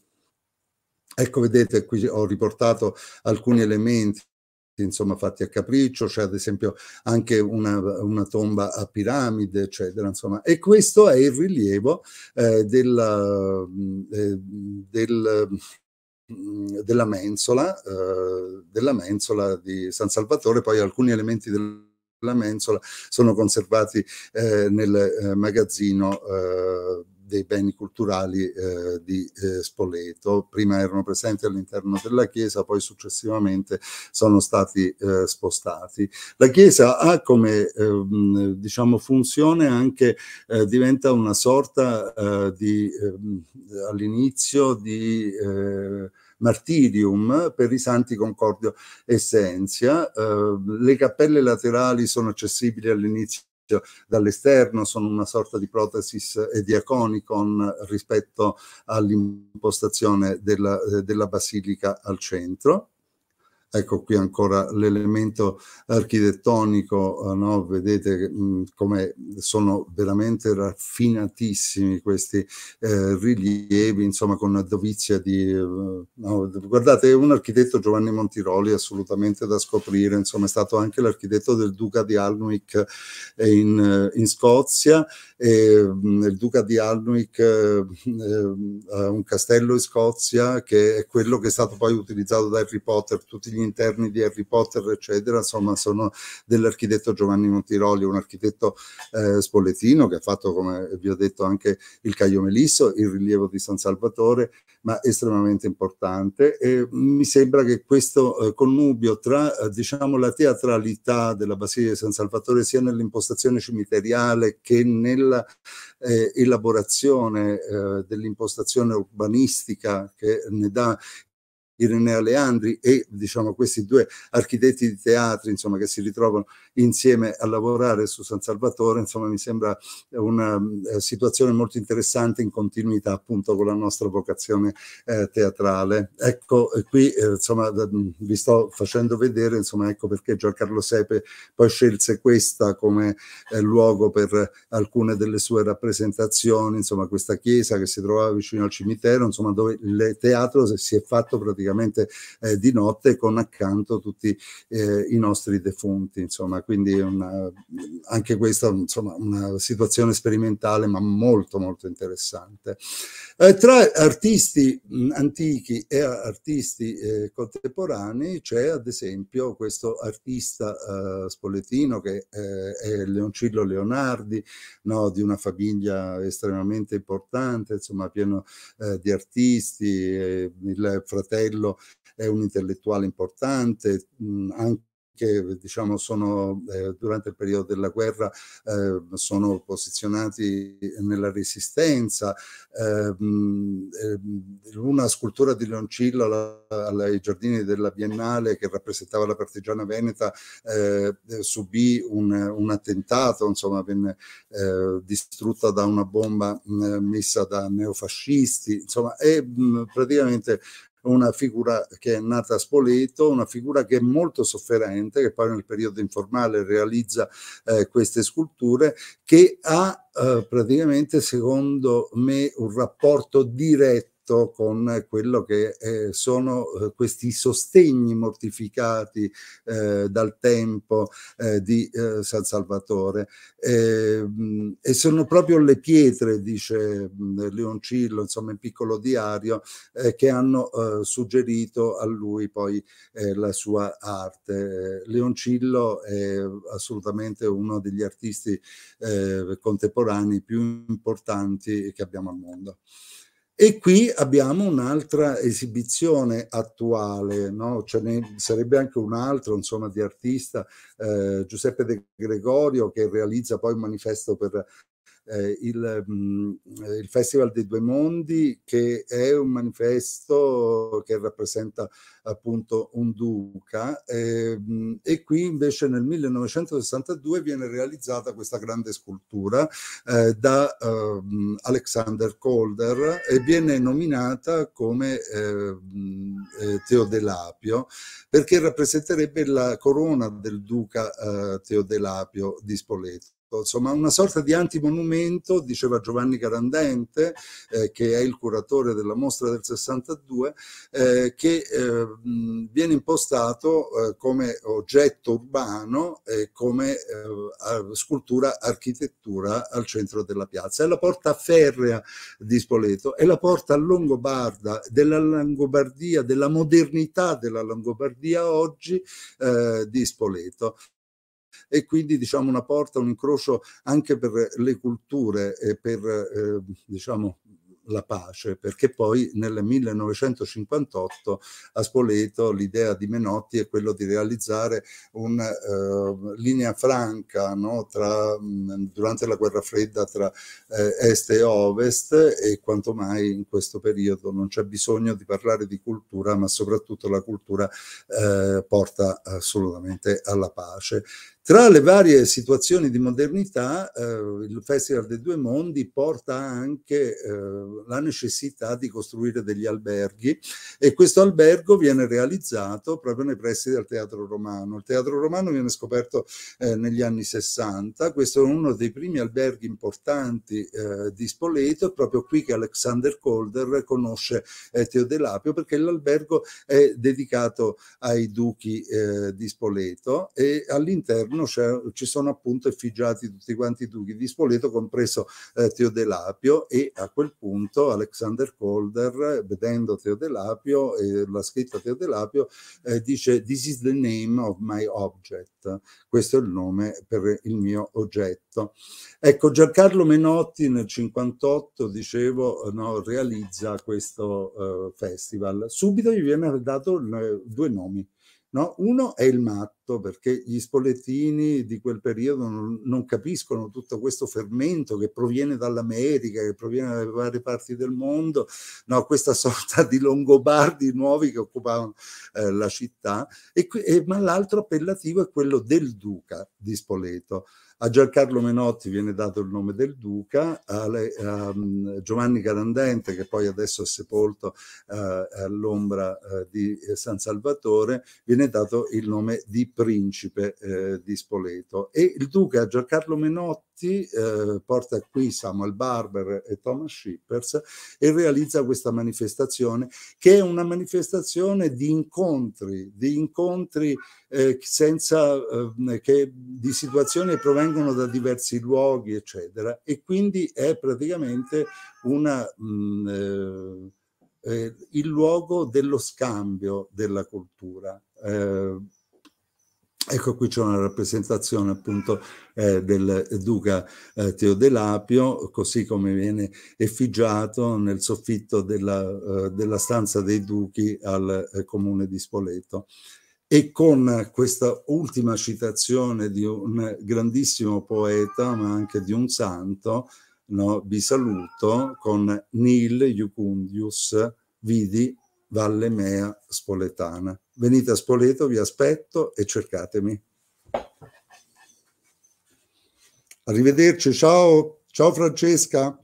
Ecco, vedete, qui ho riportato alcuni elementi insomma fatti a capriccio, c'è cioè ad esempio anche una, una, tomba a piramide, eccetera, insomma. E questo è il rilievo eh, della, eh, del, mm, della, mensola, eh, della mensola di San Salvatore, poi alcuni elementi della mensola sono conservati eh, nel eh, magazzino eh, dei beni culturali eh, di eh, Spoleto. Prima erano presenti all'interno della chiesa, poi successivamente sono stati eh, spostati. La chiesa ha come ehm, diciamo funzione anche eh, diventa una sorta eh, di ehm, all'inizio di eh, martirium per i santi Concordio e Senzia. Eh, le cappelle laterali sono accessibili all'inizio dall'esterno, sono una sorta di protesis diaconicon rispetto all'impostazione della, eh, della basilica al centro. Ecco qui ancora l'elemento architettonico, eh, no? vedete mm, come sono veramente raffinatissimi questi eh, rilievi, insomma con una dovizia di... Eh, no? Guardate, un architetto Giovanni Montiroli assolutamente da scoprire, insomma è stato anche l'architetto del Duca di Alnwick eh, in, in Scozia, e, mm, il Duca di Alnwick mm, ha un castello in Scozia che è quello che è stato poi utilizzato da Harry Potter tutti gli interni di Harry Potter, eccetera, insomma, sono dell'architetto Giovanni Montiroli, un architetto eh, spoletino che ha fatto, come vi ho detto, anche il Caio Melisso, il rilievo di San Salvatore, ma estremamente importante. E mi sembra che questo eh, connubio tra eh, diciamo, la teatralità della Basilica di San Salvatore sia nell'impostazione cimiteriale che nella eh, elaborazione eh, dell'impostazione urbanistica che ne dà Ireneo Leandri e diciamo, questi due architetti di teatri insomma, che si ritrovano insieme a lavorare su San Salvatore, insomma, mi sembra una eh, situazione molto interessante in continuità appunto con la nostra vocazione eh, teatrale. Ecco, eh, qui eh, insomma, mm, vi sto facendo vedere insomma, ecco perché Giancarlo Sepe poi scelse questa come eh, luogo per alcune delle sue rappresentazioni, insomma, questa chiesa che si trovava vicino al cimitero, insomma, dove il teatro si è fatto praticamente praticamente eh, di notte con accanto tutti eh, i nostri defunti. Insomma, quindi una, eh, anche questa insomma, una situazione sperimentale ma molto molto interessante. Eh, tra artisti mm, antichi e artisti eh, contemporanei c'è ad esempio questo artista eh, spoletino che è Leoncillo Leonardi, no, di una famiglia estremamente importante, insomma pieno di artisti, il fratello Marcello è un intellettuale importante, mh, anche che diciamo, sono, eh, durante il periodo della guerra eh, sono posizionati nella resistenza. Eh, una scultura di Leoncillo ai giardini della Biennale che rappresentava la partigiana veneta eh, subì un, un, attentato, insomma, venne eh, distrutta da una bomba mh, messa da neofascisti. Insomma, è mh, praticamente una figura che è nata a Spoleto, una figura che è molto sofferente, che poi nel periodo informale realizza eh, queste sculture, che ha eh, praticamente, secondo me, un rapporto diretto contatto con quello che eh, sono eh, questi sostegni mortificati eh, dal tempo eh, di eh, San Salvatore. Ehm, e sono proprio le pietre, dice mm, Leoncillo, insomma, in piccolo diario, eh, che hanno suggerito a lui poi la sua arte. Leoncillo è assolutamente uno degli artisti contemporanei più importanti che abbiamo al mondo. E qui abbiamo un'altra esibizione attuale, no? ce cioè, ne sarebbe anche un'altra, insomma, di artista, eh, Giuseppe De Gregorio, che realizza poi un manifesto per eh, il, mh, mm, il, Festival dei Due Mondi, che è un manifesto che rappresenta appunto un duca, eh, e qui invece nel 1962 viene realizzata questa grande scultura eh, da mh, ehm, Alexander Calder e viene nominata come eh, eh, Teodelapio, perché rappresenterebbe la corona del duca eh, Teodelapio di Spoleto. Esatto, insomma una sorta di antimonumento, diceva Giovanni Carandente, eh, che è il curatore della mostra del 62, eh, che eh, viene impostato eh, come oggetto urbano e come eh, scultura architettura al centro della piazza. È la porta ferrea di Spoleto, è la porta longobarda della Langobardia, della modernità della Langobardia oggi eh, di Spoleto e quindi diciamo una porta, un incrocio anche per le culture e per eh, diciamo la pace, perché poi nel 1958 a Spoleto l'idea di Menotti è quella di realizzare una uh, eh, linea franca no, tra, mh, mm, durante la guerra fredda tra eh, est e ovest e quanto mai in questo periodo non c'è bisogno di parlare di cultura, ma soprattutto la cultura eh, porta assolutamente alla pace. Tra le varie situazioni di modernità, eh, il Festival dei Due Mondi porta anche eh, la necessità di costruire degli alberghi e questo albergo viene realizzato proprio nei pressi del Teatro Romano. Il Teatro Romano viene scoperto eh, negli anni 60, questo è uno dei primi alberghi importanti eh, di Spoleto, è proprio qui che Alexander Kolder conosce eh, Teodelapio perché l'albergo è dedicato ai duchi eh, di Spoleto e all'interno Milano ci sono appunto effigiati tutti quanti i duchi di Spoleto, compreso eh, Teodelapio e a quel punto Alexander Calder, vedendo Teodelapio eh, la scritta Teodelapio, eh, dice This is the name of my object, questo è il nome per il mio oggetto. Ecco, Giancarlo Menotti nel 58, dicevo, no, realizza questo eh, festival. Subito gli viene dato eh, due nomi, No? Uno è il matto, perché gli spolettini di quel periodo non, non, capiscono tutto questo fermento che proviene dall'America, che proviene dalle varie parti del mondo, no? questa [laughs] sorta di longobardi nuovi che occupavano eh, la città, e, e, eh, ma l'altro appellativo è quello del duca di Spoleto. A Giancarlo Menotti viene dato il nome del duca, a, le, a mm, Giovanni Carandente, che poi adesso è sepolto eh, all'ombra eh, di eh, San Salvatore, viene dato il nome di principe eh, di Spoleto. E il duca Giancarlo Menotti Uniti, eh, porta qui Samuel Barber e Thomas Shippers e realizza questa manifestazione che è una manifestazione di incontri, di incontri eh, senza, eh, che, di situazioni che provengono da diversi luoghi, eccetera. E quindi è praticamente una... Mh, mm, eh, eh, il luogo dello scambio della cultura. Eh, Ecco qui c'è una rappresentazione appunto eh, del duca eh, Teodelapio, così come viene effigiato nel soffitto della, eh, della stanza dei duchi al eh, comune di Spoleto. E con questa ultima citazione di un grandissimo poeta, ma anche di un santo, no, vi saluto con Nil Jucundius, vidi Valle Mea Spoletana venite a Spoleto, vi aspetto e cercatemi. Arrivederci, ciao, ciao Francesca.